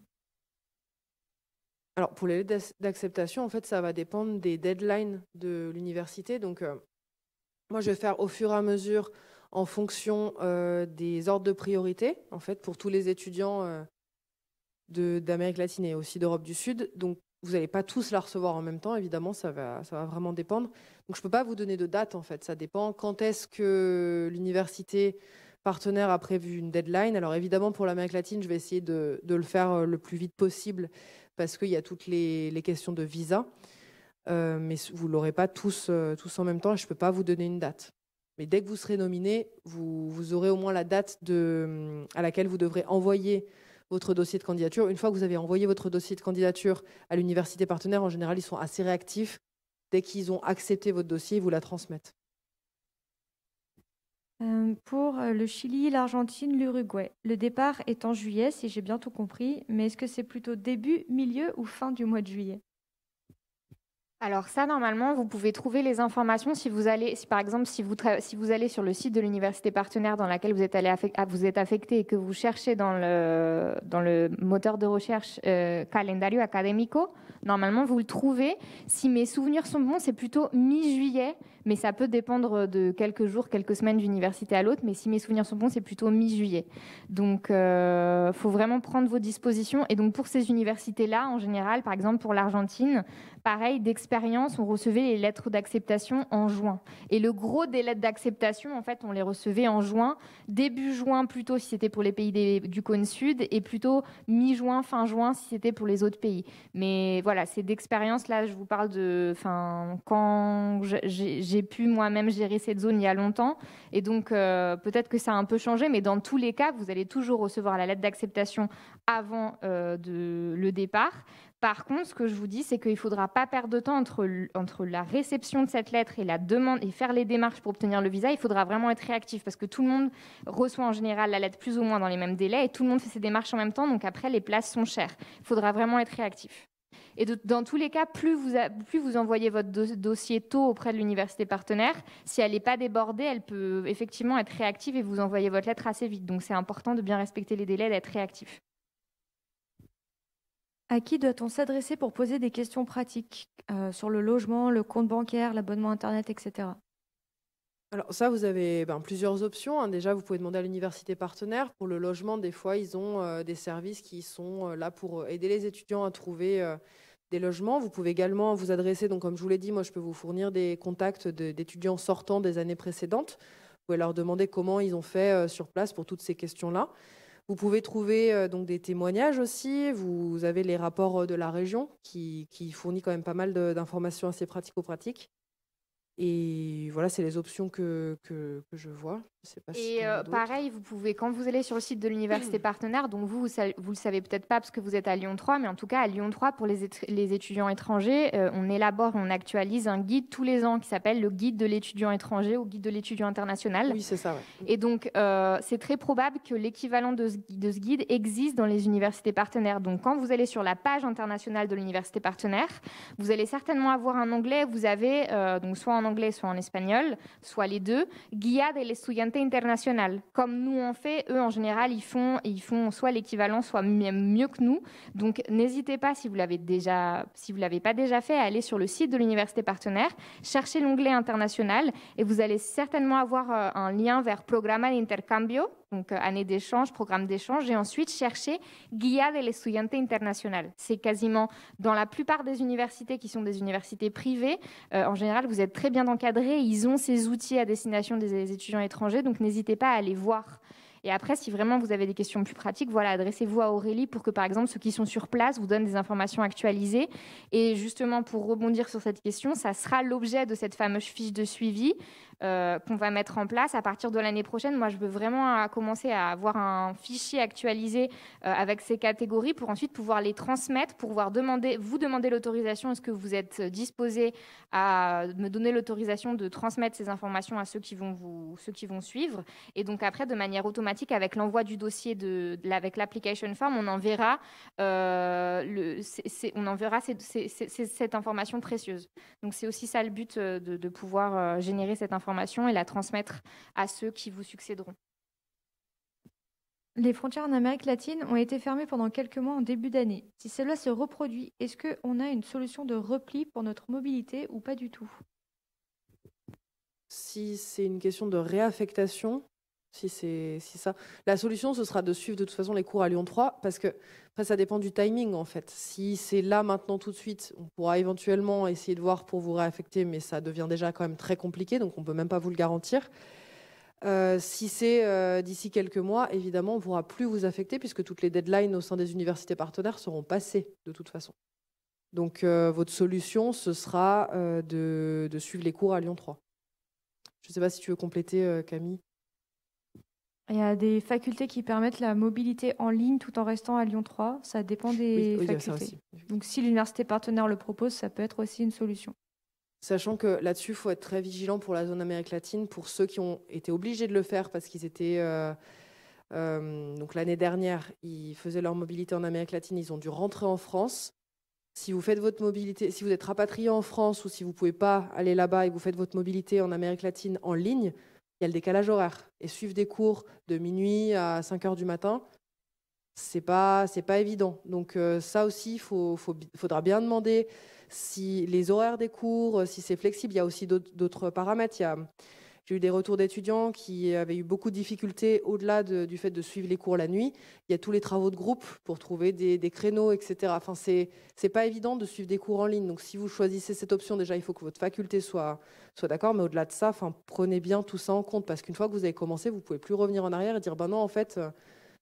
A: Alors pour les lettres d'acceptation, en fait, ça va dépendre des deadlines de l'université. Donc euh, moi, je vais faire au fur et à mesure en fonction euh, des ordres de priorité, en fait, pour tous les étudiants d'Amérique latine et aussi d'Europe du Sud. Donc vous n'allez pas tous la recevoir en même temps, évidemment, ça va, vraiment dépendre. Donc je ne peux pas vous donner de date, en fait, ça dépend. Quand est-ce que l'université partenaire a prévu une deadline Alors évidemment, pour l'Amérique latine, je vais essayer de, le faire euh, le plus vite possible, parce qu'il y a toutes les, questions de visa, euh, mais vous ne l'aurez pas tous, euh, tous en même temps, je ne peux pas vous donner une date. Mais dès que vous serez nominé, vous, aurez au moins la date hum, à laquelle vous devrez envoyer votre dossier de candidature. Une fois que vous avez envoyé votre dossier de candidature à l'université partenaire, en général, ils sont assez réactifs. Dès qu'ils ont accepté votre dossier, ils vous la transmettent.
C: Euh, pour euh, le Chili, l'Argentine, l'Uruguay. Le départ est en juillet, si j'ai bien tout compris, mais est-ce que
B: c'est plutôt début, milieu ou fin du mois de juillet alors ça, normalement, vous pouvez trouver les informations si vous allez, si par exemple, si vous, si vous allez sur le site de l'université partenaire dans laquelle vous êtes, allé vous êtes affecté et que vous cherchez dans le, dans le moteur de recherche euh, Calendario Académico, normalement, vous le trouvez. Si mes souvenirs sont bons, c'est plutôt mi-juillet, mais ça peut dépendre de quelques jours, quelques semaines d'université à l'autre, mais si mes souvenirs sont bons, c'est plutôt mi-juillet. Donc, il euh, faut vraiment prendre vos dispositions. Et donc, pour ces universités-là, en général, par exemple, pour l'Argentine, pareil, d'expérience, on recevait les lettres d'acceptation en juin. Et le gros des lettres d'acceptation, en fait, on les recevait en juin, début juin plutôt si c'était pour les pays du cône sud, et plutôt mi-juin, fin juin si c'était pour les autres pays. Mais voilà, c'est d'expérience. Là, je vous parle de, fin quand j'ai pu moi-même gérer cette zone il y a longtemps, et donc euh, peut-être que ça a un peu changé, mais dans tous les cas, vous allez toujours recevoir la lettre d'acceptation avant euh, de, le départ. Par contre, ce que je vous dis, c'est qu'il ne faudra pas perdre de temps entre, la réception de cette lettre et la demande et faire les démarches pour obtenir le visa. Il faudra vraiment être réactif parce que tout le monde reçoit en général la lettre plus ou moins dans les mêmes délais et tout le monde fait ses démarches en même temps. Donc après, les places sont chères. Il faudra vraiment être réactif. Et dans tous les cas, plus vous, envoyez votre dossier tôt auprès de l'université partenaire, si elle n'est pas débordée, elle peut effectivement être réactive et vous envoyer votre lettre assez vite. Donc c'est important de bien respecter les délais, d'être réactif.
C: À qui doit-on s'adresser pour poser des questions pratiques euh, sur le logement, le compte bancaire, l'abonnement Internet, etc.
A: Alors ça, vous avez ben, plusieurs options. Hein. Déjà, vous pouvez demander à l'université partenaire. Pour le logement, des fois, ils ont euh, des services qui sont euh, là pour aider les étudiants à trouver des logements. Vous pouvez également vous adresser, donc comme je vous l'ai dit, moi, je peux vous fournir des contacts d'étudiants sortants des années précédentes. Vous pouvez leur demander comment ils ont fait sur place pour toutes ces questions-là. Vous pouvez trouver euh, donc des témoignages aussi. Vous avez les rapports euh, de la région qui, fournit quand même pas mal d'informations assez pratico-pratiques. Et voilà, c'est les options que, que je vois et euh, pareil,
B: vous pouvez, quand vous allez sur le site de l'université *clears throat* partenaire, donc vous, vous, ne le savez peut-être pas parce que vous êtes à Lyon 3, mais en tout cas, à Lyon 3, pour les, les étudiants étrangers, euh, on élabore, on actualise un guide tous les ans qui s'appelle le guide de l'étudiant étranger ou guide de l'étudiant international. Oui, c'est ça. Et donc, euh, c'est très probable que l'équivalent de, de, ce guide existe dans les universités partenaires. Donc, quand vous allez sur la page internationale de l'université partenaire, vous allez certainement avoir un onglet, vous avez, donc soit en anglais, soit en espagnol, soit les deux, et les estudiante international. Comme nous on fait, eux en général ils font, ils font soit l'équivalent, soit même mieux que nous. Donc n'hésitez pas si vous l'avez déjà, si vous l'avez pas déjà fait, à aller sur le site de l'université partenaire, chercher l'onglet international et vous allez certainement avoir euh, un lien vers Programma d'intercambio donc euh, année d'échange, programme d'échange, et ensuite chercher Guia de Estudiante International. C'est quasiment dans la plupart des universités qui sont des universités privées, euh, en général, vous êtes très bien encadrés, ils ont ces outils à destination des étudiants étrangers, donc n'hésitez pas à les voir. Et après, si vraiment vous avez des questions plus pratiques, voilà, adressez-vous à Aurélie pour que, par exemple, ceux qui sont sur place vous donnent des informations actualisées. Et justement, pour rebondir sur cette question, ça sera l'objet de cette fameuse fiche de suivi euh, qu'on va mettre en place à partir de l'année prochaine. Moi, je veux vraiment commencer à avoir un fichier actualisé euh, avec ces catégories pour ensuite pouvoir les transmettre, pouvoir demander, vous demander l'autorisation. Est-ce que vous êtes disposé à me donner l'autorisation de transmettre ces informations à ceux qui vont vous, ceux qui vont suivre Et donc après, de manière automatique, avec l'envoi du dossier de, avec l'application form, on enverra euh, le, on enverra cette information précieuse. Donc c'est aussi ça le but de pouvoir générer cette information et la transmettre à ceux qui vous succéderont.
C: Les frontières en Amérique latine ont été fermées pendant quelques mois en début d'année. Si cela se reproduit, est-ce qu'on a une solution de repli pour notre mobilité ou pas du tout
A: Si c'est une question de réaffectation, si c'est si ça. La solution, ce sera de suivre de toute façon les cours à Lyon 3, parce que après, ça dépend du timing, en fait. Si c'est là, maintenant, tout de suite, on pourra éventuellement essayer de voir pour vous réaffecter, mais ça devient déjà quand même très compliqué, donc on ne peut même pas vous le garantir. Euh, si c'est euh, d'ici quelques mois, évidemment, on ne pourra plus vous affecter, puisque toutes les deadlines au sein des universités partenaires seront passées, de toute façon. Donc, euh, votre solution, ce sera de, de, suivre les cours à Lyon 3. Je ne sais pas si tu veux compléter, Camille.
C: Il y a des facultés qui permettent la mobilité en ligne tout en restant à Lyon 3. Ça dépend des facultés. Donc si l'université partenaire le propose, ça peut être aussi une solution. Sachant
A: que là-dessus, il faut être très vigilant pour la zone Amérique latine, pour ceux qui ont été obligés de le faire parce qu'ils étaient... Euh, euh, donc l'année dernière, ils faisaient leur mobilité en Amérique latine, ils ont dû rentrer en France. Si vous faites votre mobilité, si vous êtes rapatrié en France ou si vous ne pouvez pas aller là-bas et que vous faites votre mobilité en Amérique latine en ligne, il y a le décalage horaire. Et suivre des cours de minuit à 5 heures du matin, c'est pas pas évident. Donc euh, ça aussi, il faudra bien demander si les horaires des cours, euh, si c'est flexible. Il y a aussi d'autres paramètres. J'ai eu des retours d'étudiants qui avaient eu beaucoup de difficultés au-delà du fait de suivre les cours la nuit. Il y a tous les travaux de groupe pour trouver des, créneaux, etc. Enfin, c'est pas évident de suivre des cours en ligne. Donc, si vous choisissez cette option, déjà, il faut que votre faculté soit soit d'accord. Mais au-delà de ça, enfin, prenez bien tout ça en compte parce qu'une fois que vous avez commencé, vous ne pouvez plus revenir en arrière et dire ben non, en fait, euh,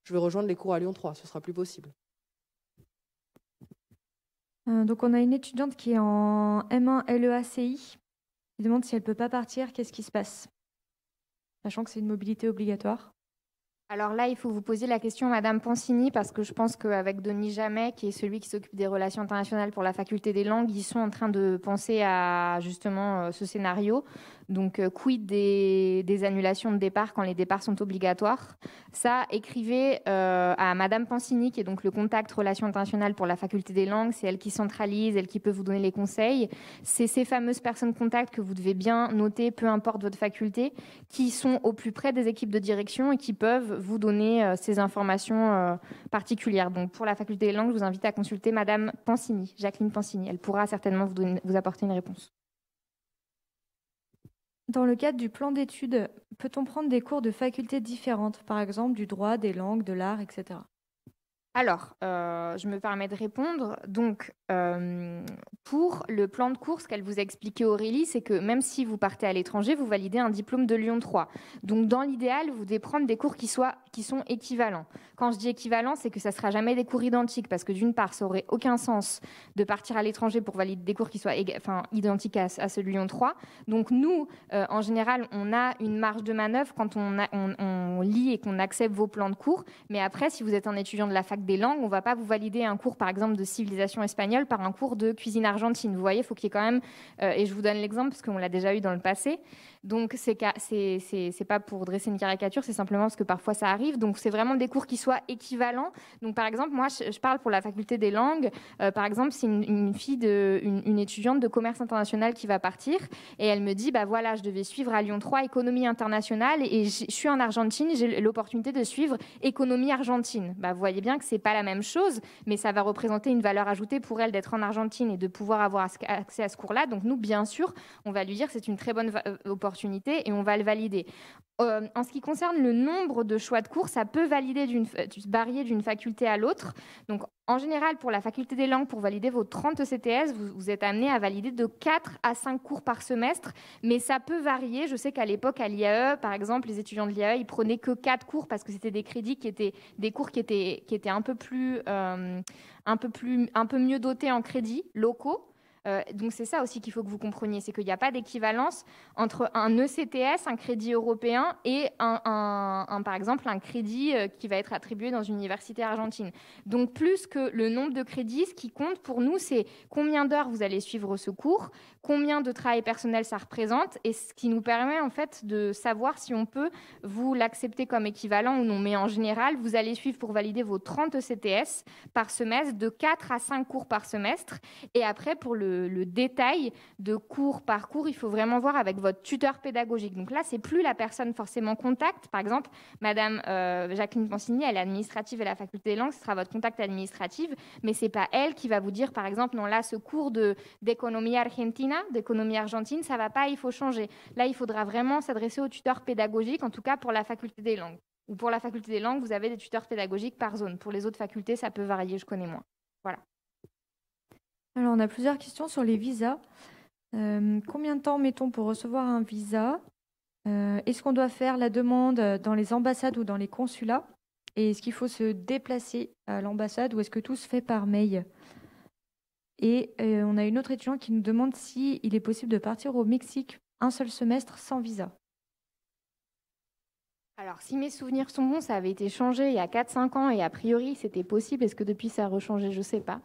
A: je vais rejoindre les cours à Lyon 3. Ce sera plus possible.
C: Euh, donc on a une étudiante qui est en M1 LEACI
B: qui demande si elle ne peut pas partir, qu'est-ce qui se passe sachant que c'est une mobilité obligatoire. Alors là, il faut vous poser la question, Madame Pansini, parce que je pense qu'avec Denis Jamais, qui est celui qui s'occupe des relations internationales pour la faculté des langues, ils sont en train de penser à justement euh, ce scénario. Donc, euh, quid des, annulations de départ quand les départs sont obligatoires Ça, écrivez euh, à Madame Pansini, qui est donc le contact relations internationales pour la faculté des langues. C'est elle qui centralise, elle qui peut vous donner les conseils. C'est ces fameuses personnes contact que vous devez bien noter, peu importe votre faculté, qui sont au plus près des équipes de direction et qui peuvent vous donner euh, ces informations euh, particulières. Donc, pour la faculté des langues, je vous invite à consulter Madame Pansini, Jacqueline Pansini. Elle pourra certainement vous, vous apporter une réponse.
C: Dans le cadre du plan
B: d'études, peut-on prendre des cours de facultés
C: différentes, par exemple du droit, des langues, de l'art, etc.
B: Alors, euh, je me permets de répondre. Donc, euh, pour le plan de course qu'elle vous a expliqué Aurélie, c'est que même si vous partez à l'étranger, vous validez un diplôme de Lyon 3. Donc, dans l'idéal, vous devez prendre des cours qui, soient, qui sont équivalents. Quand je dis équivalent, c'est que ça ne sera jamais des cours identiques, parce que d'une part, ça aurait aucun sens de partir à l'étranger pour valider des cours qui soient enfin, identiques à, celui ceux de Lyon 3. Donc, nous, euh, en général, on a une marge de manœuvre quand on, on lit et qu'on accepte vos plans de cours. Mais après, si vous êtes un étudiant de la fac des langues. On ne va pas vous valider un cours, par exemple, de civilisation espagnole par un cours de cuisine argentine. Vous voyez, il faut qu'il y ait quand même, euh, et je vous donne l'exemple parce qu'on l'a déjà eu dans le passé, donc, c'est n'est pas pour dresser une caricature, c'est simplement parce que parfois ça arrive. Donc, c'est vraiment des cours qui soient équivalents. Donc, par exemple, moi, je, parle pour la faculté des langues. Euh, par exemple, c'est une, fille, une, étudiante de commerce international qui va partir et elle me dit, bah voilà, je devais suivre à Lyon 3 économie internationale et je suis en Argentine, j'ai l'opportunité de suivre économie argentine. Bah, vous voyez bien que c'est pas la même chose, mais ça va représenter une valeur ajoutée pour elle d'être en Argentine et de pouvoir avoir accès à ce cours-là. Donc, nous, bien sûr, on va lui dire, c'est une très bonne euh, opportunité opportunité et on va le valider. Euh, en ce qui concerne le nombre de choix de cours, ça peut d'une, varier d'une faculté à l'autre. Donc, en général, pour la faculté des langues, pour valider vos 30 CTS, vous, êtes amené à valider de 4 à 5 cours par semestre, mais ça peut varier. Je sais qu'à l'époque, à l'IAE, par exemple, les étudiants de l'IAE, ils prenaient que 4 cours parce que c'était des crédits qui étaient, des cours qui étaient, qui étaient un peu plus, euh, un peu plus, un peu mieux dotés en crédits locaux. Euh, donc c'est ça aussi qu'il faut que vous compreniez, c'est qu'il n'y a pas d'équivalence entre un ECTS, un crédit européen, et un, par exemple un crédit euh, qui va être attribué dans une université argentine. Donc plus que le nombre de crédits, ce qui compte pour nous, c'est combien d'heures vous allez suivre ce cours, combien de travail personnel ça représente, et ce qui nous permet en fait de savoir si on peut vous l'accepter comme équivalent ou non. Mais en général, vous allez suivre pour valider vos 30 ECTS par semestre, de 4 à 5 cours par semestre, et après pour le le, détail de cours par cours. Il faut vraiment voir avec votre tuteur pédagogique. Donc là, c'est plus la personne forcément contact. Par exemple, Madame euh, Jacqueline Pansigny, elle est administrative à la faculté des langues, ce sera votre contact administratif, mais c'est pas elle qui va vous dire, par exemple, non là, ce cours d'économie argentina, d'économie argentine, ça va pas, il faut changer. Là, il faudra vraiment s'adresser au tuteur pédagogique, en tout cas pour la faculté des langues. Ou pour la faculté des langues, vous avez des tuteurs pédagogiques par zone. Pour les autres facultés, ça peut varier, je connais moins. Voilà.
C: Alors, on a plusieurs questions sur les visas. Euh, combien de temps met-on pour recevoir un visa euh, Est-ce qu'on doit faire la demande euh, dans les ambassades ou dans les consulats Et est-ce qu'il faut se déplacer à l'ambassade ou est-ce que tout se fait par mail Et on a une autre étudiante qui nous demande s'il est possible de partir au
B: Mexique un seul semestre sans visa. Alors, si mes souvenirs sont bons, ça avait été changé il y a 4-5 ans et a priori, c'était possible. Est-ce que depuis, ça a rechangé Je ne sais pas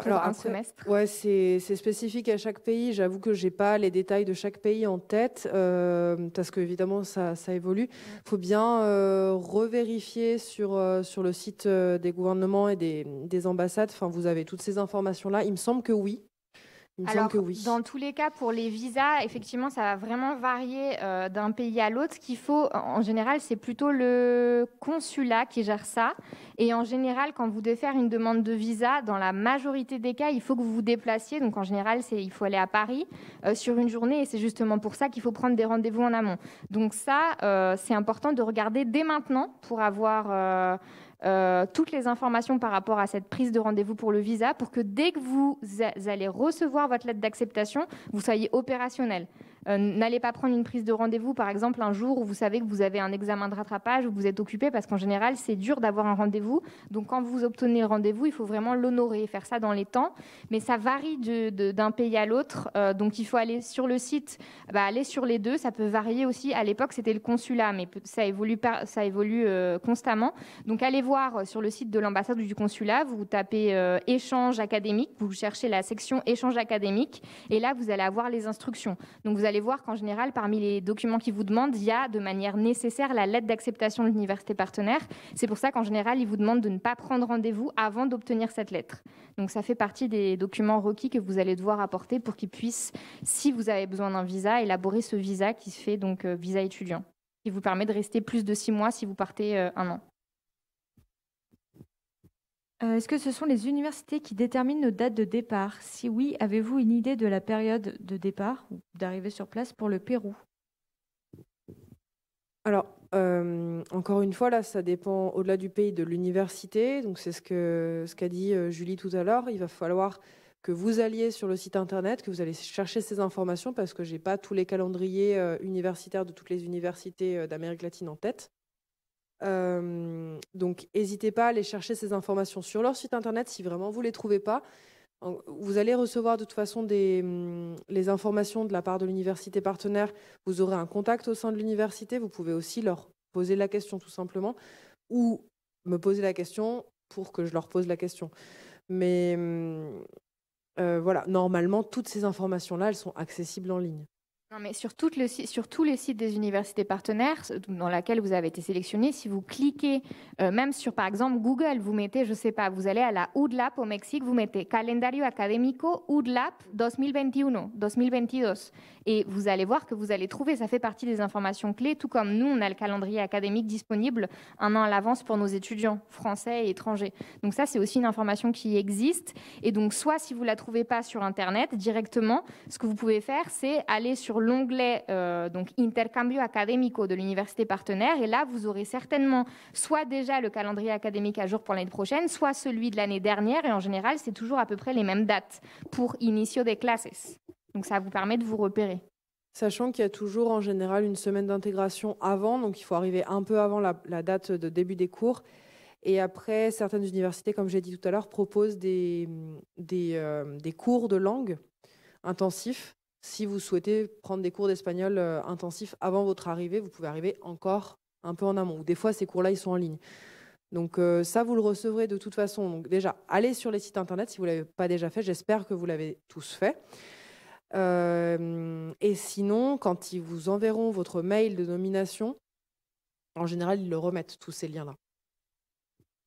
A: alors un semestre ouais, c'est, spécifique à chaque pays. J'avoue que je n'ai pas les détails de chaque pays en tête, euh, parce que évidemment, ça, ça évolue. Il faut bien euh, revérifier sur, euh, sur le site des gouvernements et des, des ambassades. Enfin, vous avez toutes ces informations-là. Il me semble que oui, alors, dans
B: tous les cas, pour les visas, effectivement, ça va vraiment varier euh, d'un pays à l'autre. Ce qu'il faut, en général, c'est plutôt le consulat qui gère ça. Et en général, quand vous devez faire une demande de visa, dans la majorité des cas, il faut que vous vous déplaciez. Donc, en général, c'est il faut aller à Paris euh, sur une journée. Et c'est justement pour ça qu'il faut prendre des rendez-vous en amont. Donc, ça, euh, c'est important de regarder dès maintenant pour avoir euh, toutes les informations par rapport à cette prise de rendez-vous pour le visa pour que dès que vous allez recevoir votre lettre d'acceptation, vous soyez opérationnel. Euh, n'allez pas prendre une prise de rendez-vous, par exemple, un jour où vous savez que vous avez un examen de rattrapage, ou vous êtes occupé, parce qu'en général, c'est dur d'avoir un rendez-vous. Donc, quand vous obtenez rendez-vous, il faut vraiment l'honorer, faire ça dans les temps. Mais ça varie d'un pays à l'autre. Euh, donc, il faut aller sur le site, bah, aller sur les deux. Ça peut varier aussi. À l'époque, c'était le consulat, mais ça évolue, euh, constamment. Donc, allez voir sur le site de l'ambassade ou du consulat. Vous tapez échange académique, vous cherchez la section échange académique, et là, vous allez avoir les instructions. Donc, vous allez allez voir qu'en général, parmi les documents qu'ils vous demandent, il y a de manière nécessaire la lettre d'acceptation de l'université partenaire. C'est pour ça qu'en général, ils vous demandent de ne pas prendre rendez-vous avant d'obtenir cette lettre. Donc ça fait partie des documents requis que vous allez devoir apporter pour qu'ils puissent, si vous avez besoin d'un visa, élaborer ce visa qui se fait donc euh, visa étudiant, qui vous permet de rester plus de six mois si vous partez euh, un an. Euh, est-ce que ce sont les universités
C: qui déterminent nos dates de départ Si oui, avez-vous une idée de la période de départ ou d'arrivée sur place pour le Pérou
A: Alors, euh, encore une fois, là, ça dépend au-delà du pays de l'université. Donc, c'est ce qu'a ce dit euh, Julie tout à l'heure. Il va falloir que vous alliez sur le site internet, que vous allez chercher ces informations parce que je n'ai pas tous les calendriers universitaires de toutes les universités d'Amérique latine en tête. Euh, donc, n'hésitez pas à aller chercher ces informations sur leur site internet si vraiment vous ne les trouvez pas. Vous allez recevoir de toute façon des, mm, les informations de la part de l'université partenaire. Vous aurez un contact au sein de l'université. Vous pouvez aussi leur poser la question tout simplement ou me poser la question pour que je leur pose la question. Mais mm, euh, voilà, normalement, toutes ces informations-là, elles sont accessibles en ligne.
B: Non, mais sur, sur, tous les sites des universités partenaires dans laquelle vous avez été sélectionné, si vous cliquez, euh, même sur par exemple Google, vous mettez, je sais pas, vous allez à la UDLAP au Mexique, vous mettez Calendario Académico UDLAP 2021, 2022. Et vous allez voir que vous allez trouver, ça fait partie des informations clés, tout comme nous, on a le calendrier académique disponible un an à l'avance pour nos étudiants français et étrangers. Donc ça, c'est aussi une information qui existe. Et donc, soit si vous la trouvez pas sur Internet directement, ce que vous pouvez faire, c'est aller sur l'onglet euh, donc Intercambio Académico de l'université partenaire. Et là, vous aurez certainement soit déjà le calendrier académique à jour pour l'année prochaine, soit celui de l'année dernière. Et en général, c'est toujours à peu près les mêmes dates pour Inicio des Classes. Donc ça vous permet de vous repérer.
A: Sachant qu'il y a toujours en général une semaine d'intégration avant, donc il faut arriver un peu avant la, date de début des cours. Et après, certaines universités, comme j'ai dit tout à l'heure, proposent des, des, euh, des cours de langue intensifs si vous souhaitez prendre des cours d'espagnol euh, intensifs avant votre arrivée, vous pouvez arriver encore un peu en amont. des fois, ces cours-là, ils sont en ligne. Donc euh, ça, vous le recevrez de toute façon. Donc déjà, allez sur les sites internet si vous ne l'avez pas déjà fait. J'espère que vous l'avez tous fait. Euh, et sinon, quand ils vous enverront votre mail de nomination, en général, ils le remettent, tous ces liens-là.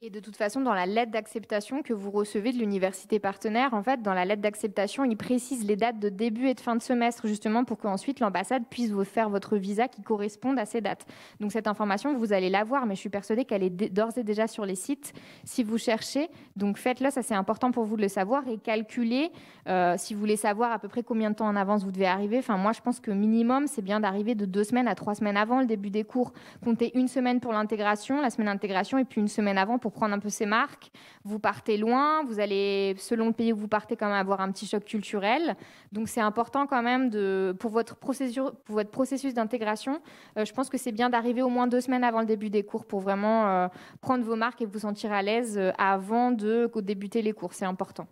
B: Et de toute façon, dans la lettre d'acceptation que vous recevez de l'université partenaire, en fait, dans la lettre d'acceptation, il précise les dates de début et de fin de semestre, justement, pour qu'ensuite l'ambassade puisse vous faire votre visa qui corresponde à ces dates. Donc cette information, vous allez la voir, mais je suis persuadée qu'elle est d'ores et déjà sur les sites si vous cherchez. Donc faites-le, ça c'est important pour vous de le savoir et calculez euh, si vous voulez savoir à peu près combien de temps en avance vous devez arriver. Enfin, moi, je pense que minimum, c'est bien d'arriver de deux semaines à trois semaines avant le début des cours. Comptez une semaine pour l'intégration, la semaine d'intégration, et puis une semaine avant. Pour pour prendre un peu ses marques. Vous partez loin, vous allez, selon le pays où vous partez, quand même avoir un petit choc culturel. Donc c'est important quand même pour votre processus, pour votre processus d'intégration. Euh, je pense que c'est bien d'arriver au moins deux semaines avant le début des cours pour vraiment euh, prendre vos marques et vous sentir à l'aise euh, avant de débuter les cours. C'est important.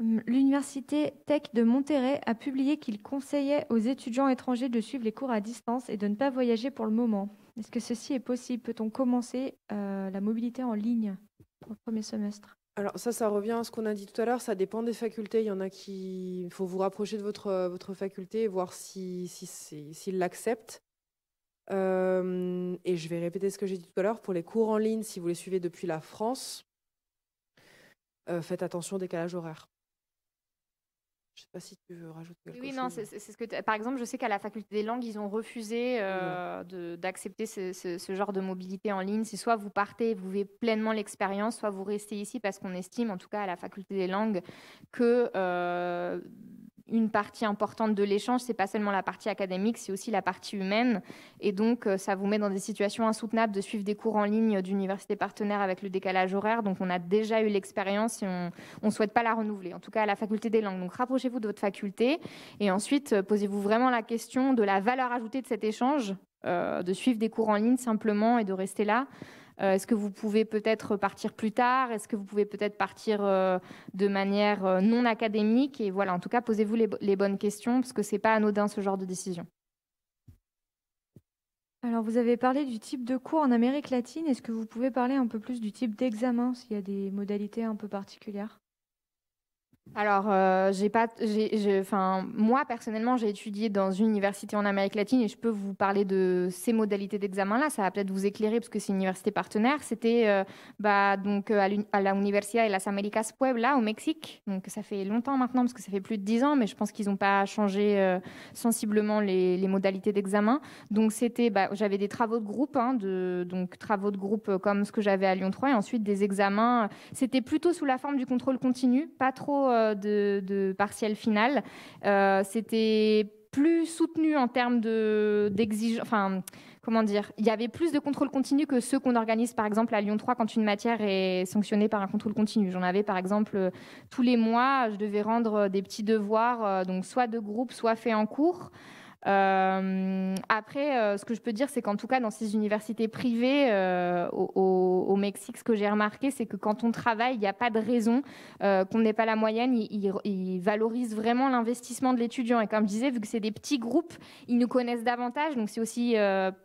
B: Hum, l'université
C: Tech de Monterrey a publié qu'il conseillait aux étudiants étrangers de suivre les cours à distance et de ne pas voyager pour le moment. Est-ce que ceci est possible Peut-on commencer euh, la mobilité en ligne au premier semestre
A: alors ça, ça revient à ce qu'on a dit tout à l'heure, ça dépend des facultés. Il y en a qui... faut vous rapprocher de votre, votre faculté et voir s'ils si, si, l'acceptent. Euh, et je vais répéter ce que j'ai dit tout à l'heure. Pour les cours en ligne, si vous les suivez depuis la France, euh, faites attention au décalage horaire. Je sais pas si tu veux rajouter quelque chose. Oui, non, c'est
B: ce que par exemple, je sais qu'à la faculté des langues, ils ont refusé euh, d'accepter ce, genre de mobilité en ligne. C'est soit vous partez, vous vivez pleinement l'expérience, soit vous restez ici parce qu'on estime, en tout cas à la faculté des langues, que euh, une partie importante de l'échange, c'est pas seulement la partie académique, c'est aussi la partie humaine. Et donc, euh, ça vous met dans des situations insoutenables de suivre des cours en ligne d'université partenaires avec le décalage horaire. Donc, on a déjà eu l'expérience et on ne souhaite pas la renouveler, en tout cas à la faculté des langues. Donc, rapprochez-vous de votre faculté et ensuite, euh, posez-vous vraiment la question de la valeur ajoutée de cet échange, euh, de suivre des cours en ligne simplement et de rester là. Euh, est-ce que vous pouvez peut-être partir plus tard Est-ce que vous pouvez peut-être partir euh, de manière euh, non académique Et voilà, en tout cas, posez-vous les, bonnes questions parce que n'est pas anodin ce genre de décision.
C: Alors, vous avez parlé du type de cours en Amérique latine. Est-ce que vous pouvez parler un peu plus du type d'examen, s'il y a des modalités un peu particulières
B: alors, euh, j'ai pas, enfin, moi personnellement, j'ai étudié dans une université en Amérique latine et je peux vous parler de ces modalités d'examen-là. Ça va peut-être vous éclairer parce que c'est une université partenaire. C'était euh, bah, donc euh, à, la Universidad de las Américas Puebla au Mexique. Donc ça fait longtemps maintenant parce que ça fait plus de dix ans, mais je pense qu'ils n'ont pas changé sensiblement les, modalités d'examen. Donc c'était, bah, j'avais des travaux de groupe, hein, de, donc travaux de groupe comme ce que j'avais à Lyon 3 et ensuite des examens. C'était plutôt sous la forme du contrôle continu, pas trop euh, de, partiel final. Euh, c'était plus soutenu en termes d'exigence. enfin, comment dire Il y avait plus de contrôle continu que ceux qu'on organise, par exemple, à Lyon 3 quand une matière est sanctionnée par un contrôle continu. J'en avais, par exemple, euh, tous les mois, je devais rendre des petits devoirs, donc soit de groupe, soit fait en cours. Euh, après, euh, ce que je peux dire, c'est qu'en tout cas, dans ces universités privées euh, au, Mexique, ce que j'ai remarqué, c'est que quand on travaille, il n'y a pas de raison qu'on n'ait pas la moyenne. ils valorisent vraiment l'investissement de l'étudiant. Et comme je disais, vu que c'est des petits groupes, ils nous connaissent davantage. Donc, c'est aussi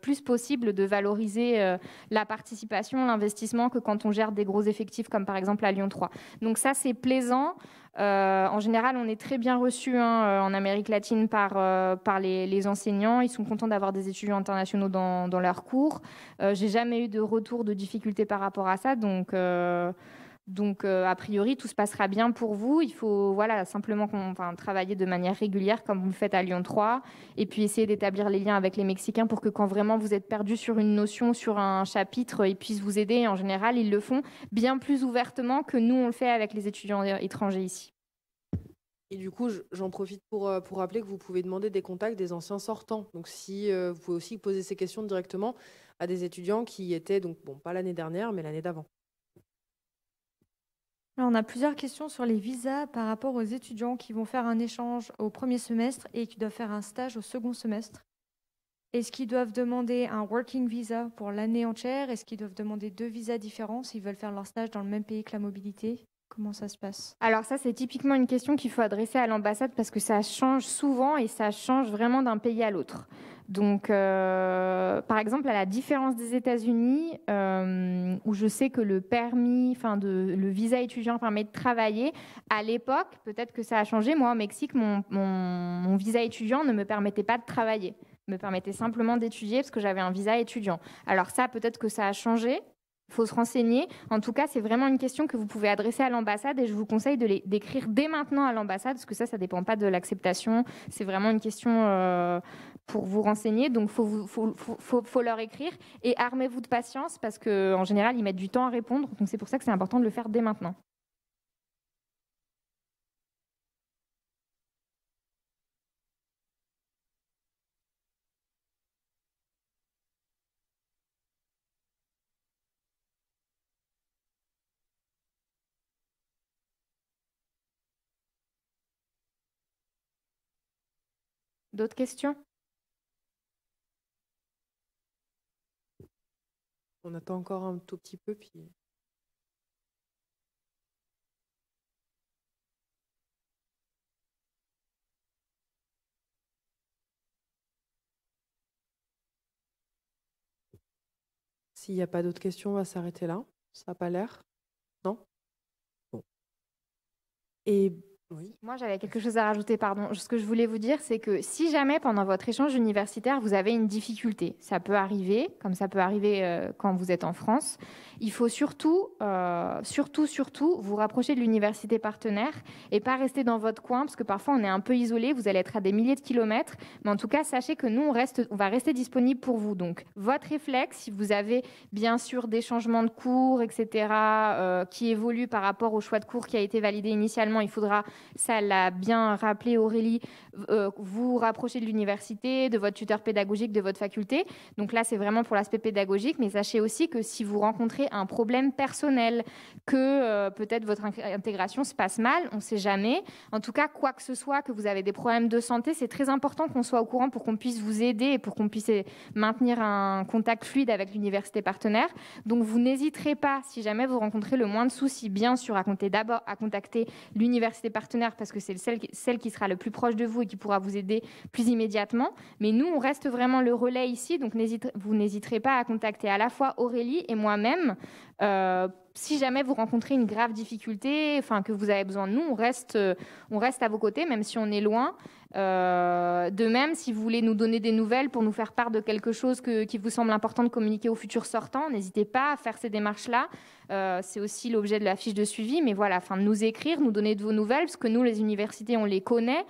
B: plus possible de valoriser la participation, l'investissement que quand on gère des gros effectifs, comme par exemple à Lyon 3. Donc, ça, c'est plaisant. Euh, en général, on est très bien reçu hein, euh, en Amérique latine par, euh, les, enseignants. Ils sont contents d'avoir des étudiants internationaux dans, leurs cours. Euh, J'ai jamais eu de retour de difficultés par rapport à ça, donc donc, euh, a priori, tout se passera bien pour vous. Il faut voilà, simplement travailler de manière régulière, comme vous le faites à Lyon 3, et puis essayer d'établir les liens avec les Mexicains pour que quand vraiment vous êtes perdu sur une notion, sur un chapitre, ils puissent vous aider. En général, ils le font bien plus ouvertement que nous, on le fait avec les étudiants étrangers ici.
A: Et du coup, j'en profite euh, pour, rappeler que vous pouvez demander des contacts des anciens sortants. Donc, si euh, vous pouvez aussi poser ces questions directement à des étudiants qui étaient, donc, bon, pas l'année dernière, mais l'année d'avant
C: on a plusieurs questions sur les visas par rapport aux étudiants qui vont faire un échange au premier semestre et qui doivent faire un stage au second semestre. Est-ce qu'ils doivent demander un working visa pour l'année entière Est-ce qu'ils doivent demander deux visas différents s'ils veulent faire leur stage dans le même
B: pays que la mobilité Comment ça se passe Alors ça, c'est typiquement une question qu'il faut adresser à l'ambassade parce que ça change souvent et ça change vraiment d'un pays à l'autre. Donc, euh, par exemple, à la différence des États-Unis, euh, où je sais que le permis, enfin, le visa étudiant permet de travailler, à l'époque, peut-être que ça a changé. Moi, au Mexique, mon, visa étudiant ne me permettait pas de travailler, me permettait simplement d'étudier parce que j'avais un visa étudiant. Alors ça, peut-être que ça a changé. Il faut se renseigner. En tout cas, c'est vraiment une question que vous pouvez adresser à l'ambassade et je vous conseille de d'écrire dès maintenant à l'ambassade parce que ça, ça ne dépend pas de l'acceptation. C'est vraiment une question. Euh, pour vous renseigner. Donc, il faut, leur écrire. Et armez-vous de patience parce qu'en général, ils mettent du temps à répondre. Donc, c'est pour ça que c'est important de le faire dès maintenant. D'autres questions
A: On attend encore un tout petit peu, puis. S'il n'y a pas d'autres questions, on va s'arrêter là. Ça n'a pas l'air. Non Bon. Et
B: moi, j'avais quelque chose à rajouter, pardon. Ce que je voulais vous dire, c'est que si jamais pendant votre échange universitaire, vous avez une difficulté, ça peut arriver, comme ça peut arriver euh, quand vous êtes en France, il faut surtout, euh, surtout, surtout vous rapprocher de l'université partenaire et pas rester dans votre coin parce que parfois on est un peu isolé, vous allez être à des milliers de kilomètres. Mais en tout cas, sachez que nous, on, reste, on va rester disponible pour vous. Donc, votre réflexe, si vous avez bien sûr des changements de cours, etc., euh, qui évoluent par rapport au choix de cours qui a été validé initialement, il faudra, ça l'a bien rappelé Aurélie, euh, vous rapprocher de l'université, de votre tuteur pédagogique, de votre faculté. Donc là, c'est vraiment pour l'aspect pédagogique, mais sachez aussi que si vous rencontrez un problème personnel, que euh, peut-être votre intégration se passe mal, on ne sait jamais. En tout cas, quoi que ce soit, que vous avez des problèmes de santé, c'est très important qu'on soit au courant pour qu'on puisse vous aider et pour qu'on puisse euh, maintenir un contact fluide avec l'université partenaire. Donc, vous n'hésiterez pas, si jamais vous rencontrez le moins de soucis, bien sûr, à compter d'abord à contacter l'université partenaire parce que c'est celle, celle qui sera le plus proche de vous et qui pourra vous aider plus immédiatement. Mais nous, on reste vraiment le relais ici, donc vous n'hésiterez pas à contacter à la fois Aurélie et moi-même euh, si jamais vous rencontrez une grave difficulté, enfin que vous avez besoin de nous, on reste, euh, on reste à vos côtés, même si on est loin. Euh, de même, si vous voulez nous donner des nouvelles pour nous faire part de quelque chose qui vous semble important de communiquer aux futurs sortants, n'hésitez pas à faire ces démarches-là. Euh, c'est aussi l'objet de la fiche de suivi, mais voilà, enfin, nous écrire, nous donner de vos nouvelles, parce que nous, les universités, on les connaît.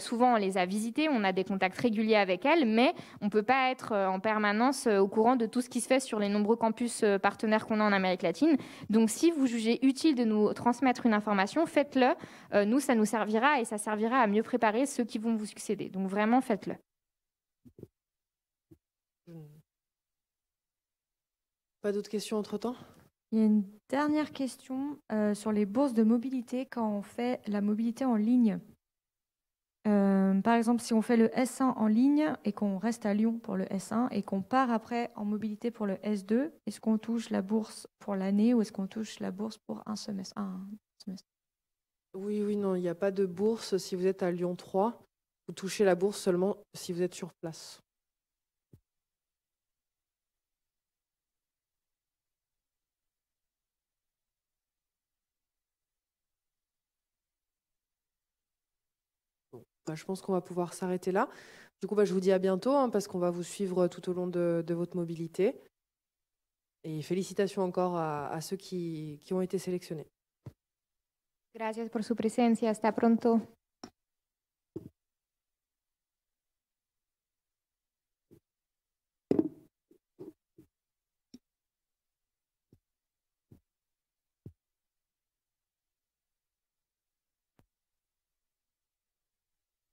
B: souvent, on les a visitées, on a des contacts réguliers avec elles, mais on ne peut pas être en permanence au courant de tout ce qui se fait sur les nombreux campus partenaires qu'on a en Amérique latine. Donc si vous jugez utile de nous transmettre une information, faites-le. Euh, nous, ça nous servira et ça servira à mieux préparer ceux qui vont vous succéder. Donc vraiment, faites-le.
C: Pas d'autres questions
A: entre-temps
B: il y a une dernière question
C: euh, sur les bourses de mobilité quand on fait la mobilité en ligne. Euh, par exemple, si on fait le S1 en ligne et qu'on reste à Lyon pour le S1 et qu'on part après en mobilité pour le S2, est-ce qu'on touche la bourse pour l'année ou est-ce qu'on touche la bourse pour un semestre, un
B: semestre
A: Oui, oui, non, il n'y a pas de bourse si vous êtes à Lyon 3. Vous touchez la bourse seulement si vous êtes sur place. Bah, je pense qu'on va pouvoir s'arrêter là. Du coup, bah, je vous dis à bientôt hein, parce qu'on va vous suivre tout au long de, votre mobilité. Et félicitations encore à, ceux qui, ont été sélectionnés.
B: Gracias por su presencia. Hasta pronto.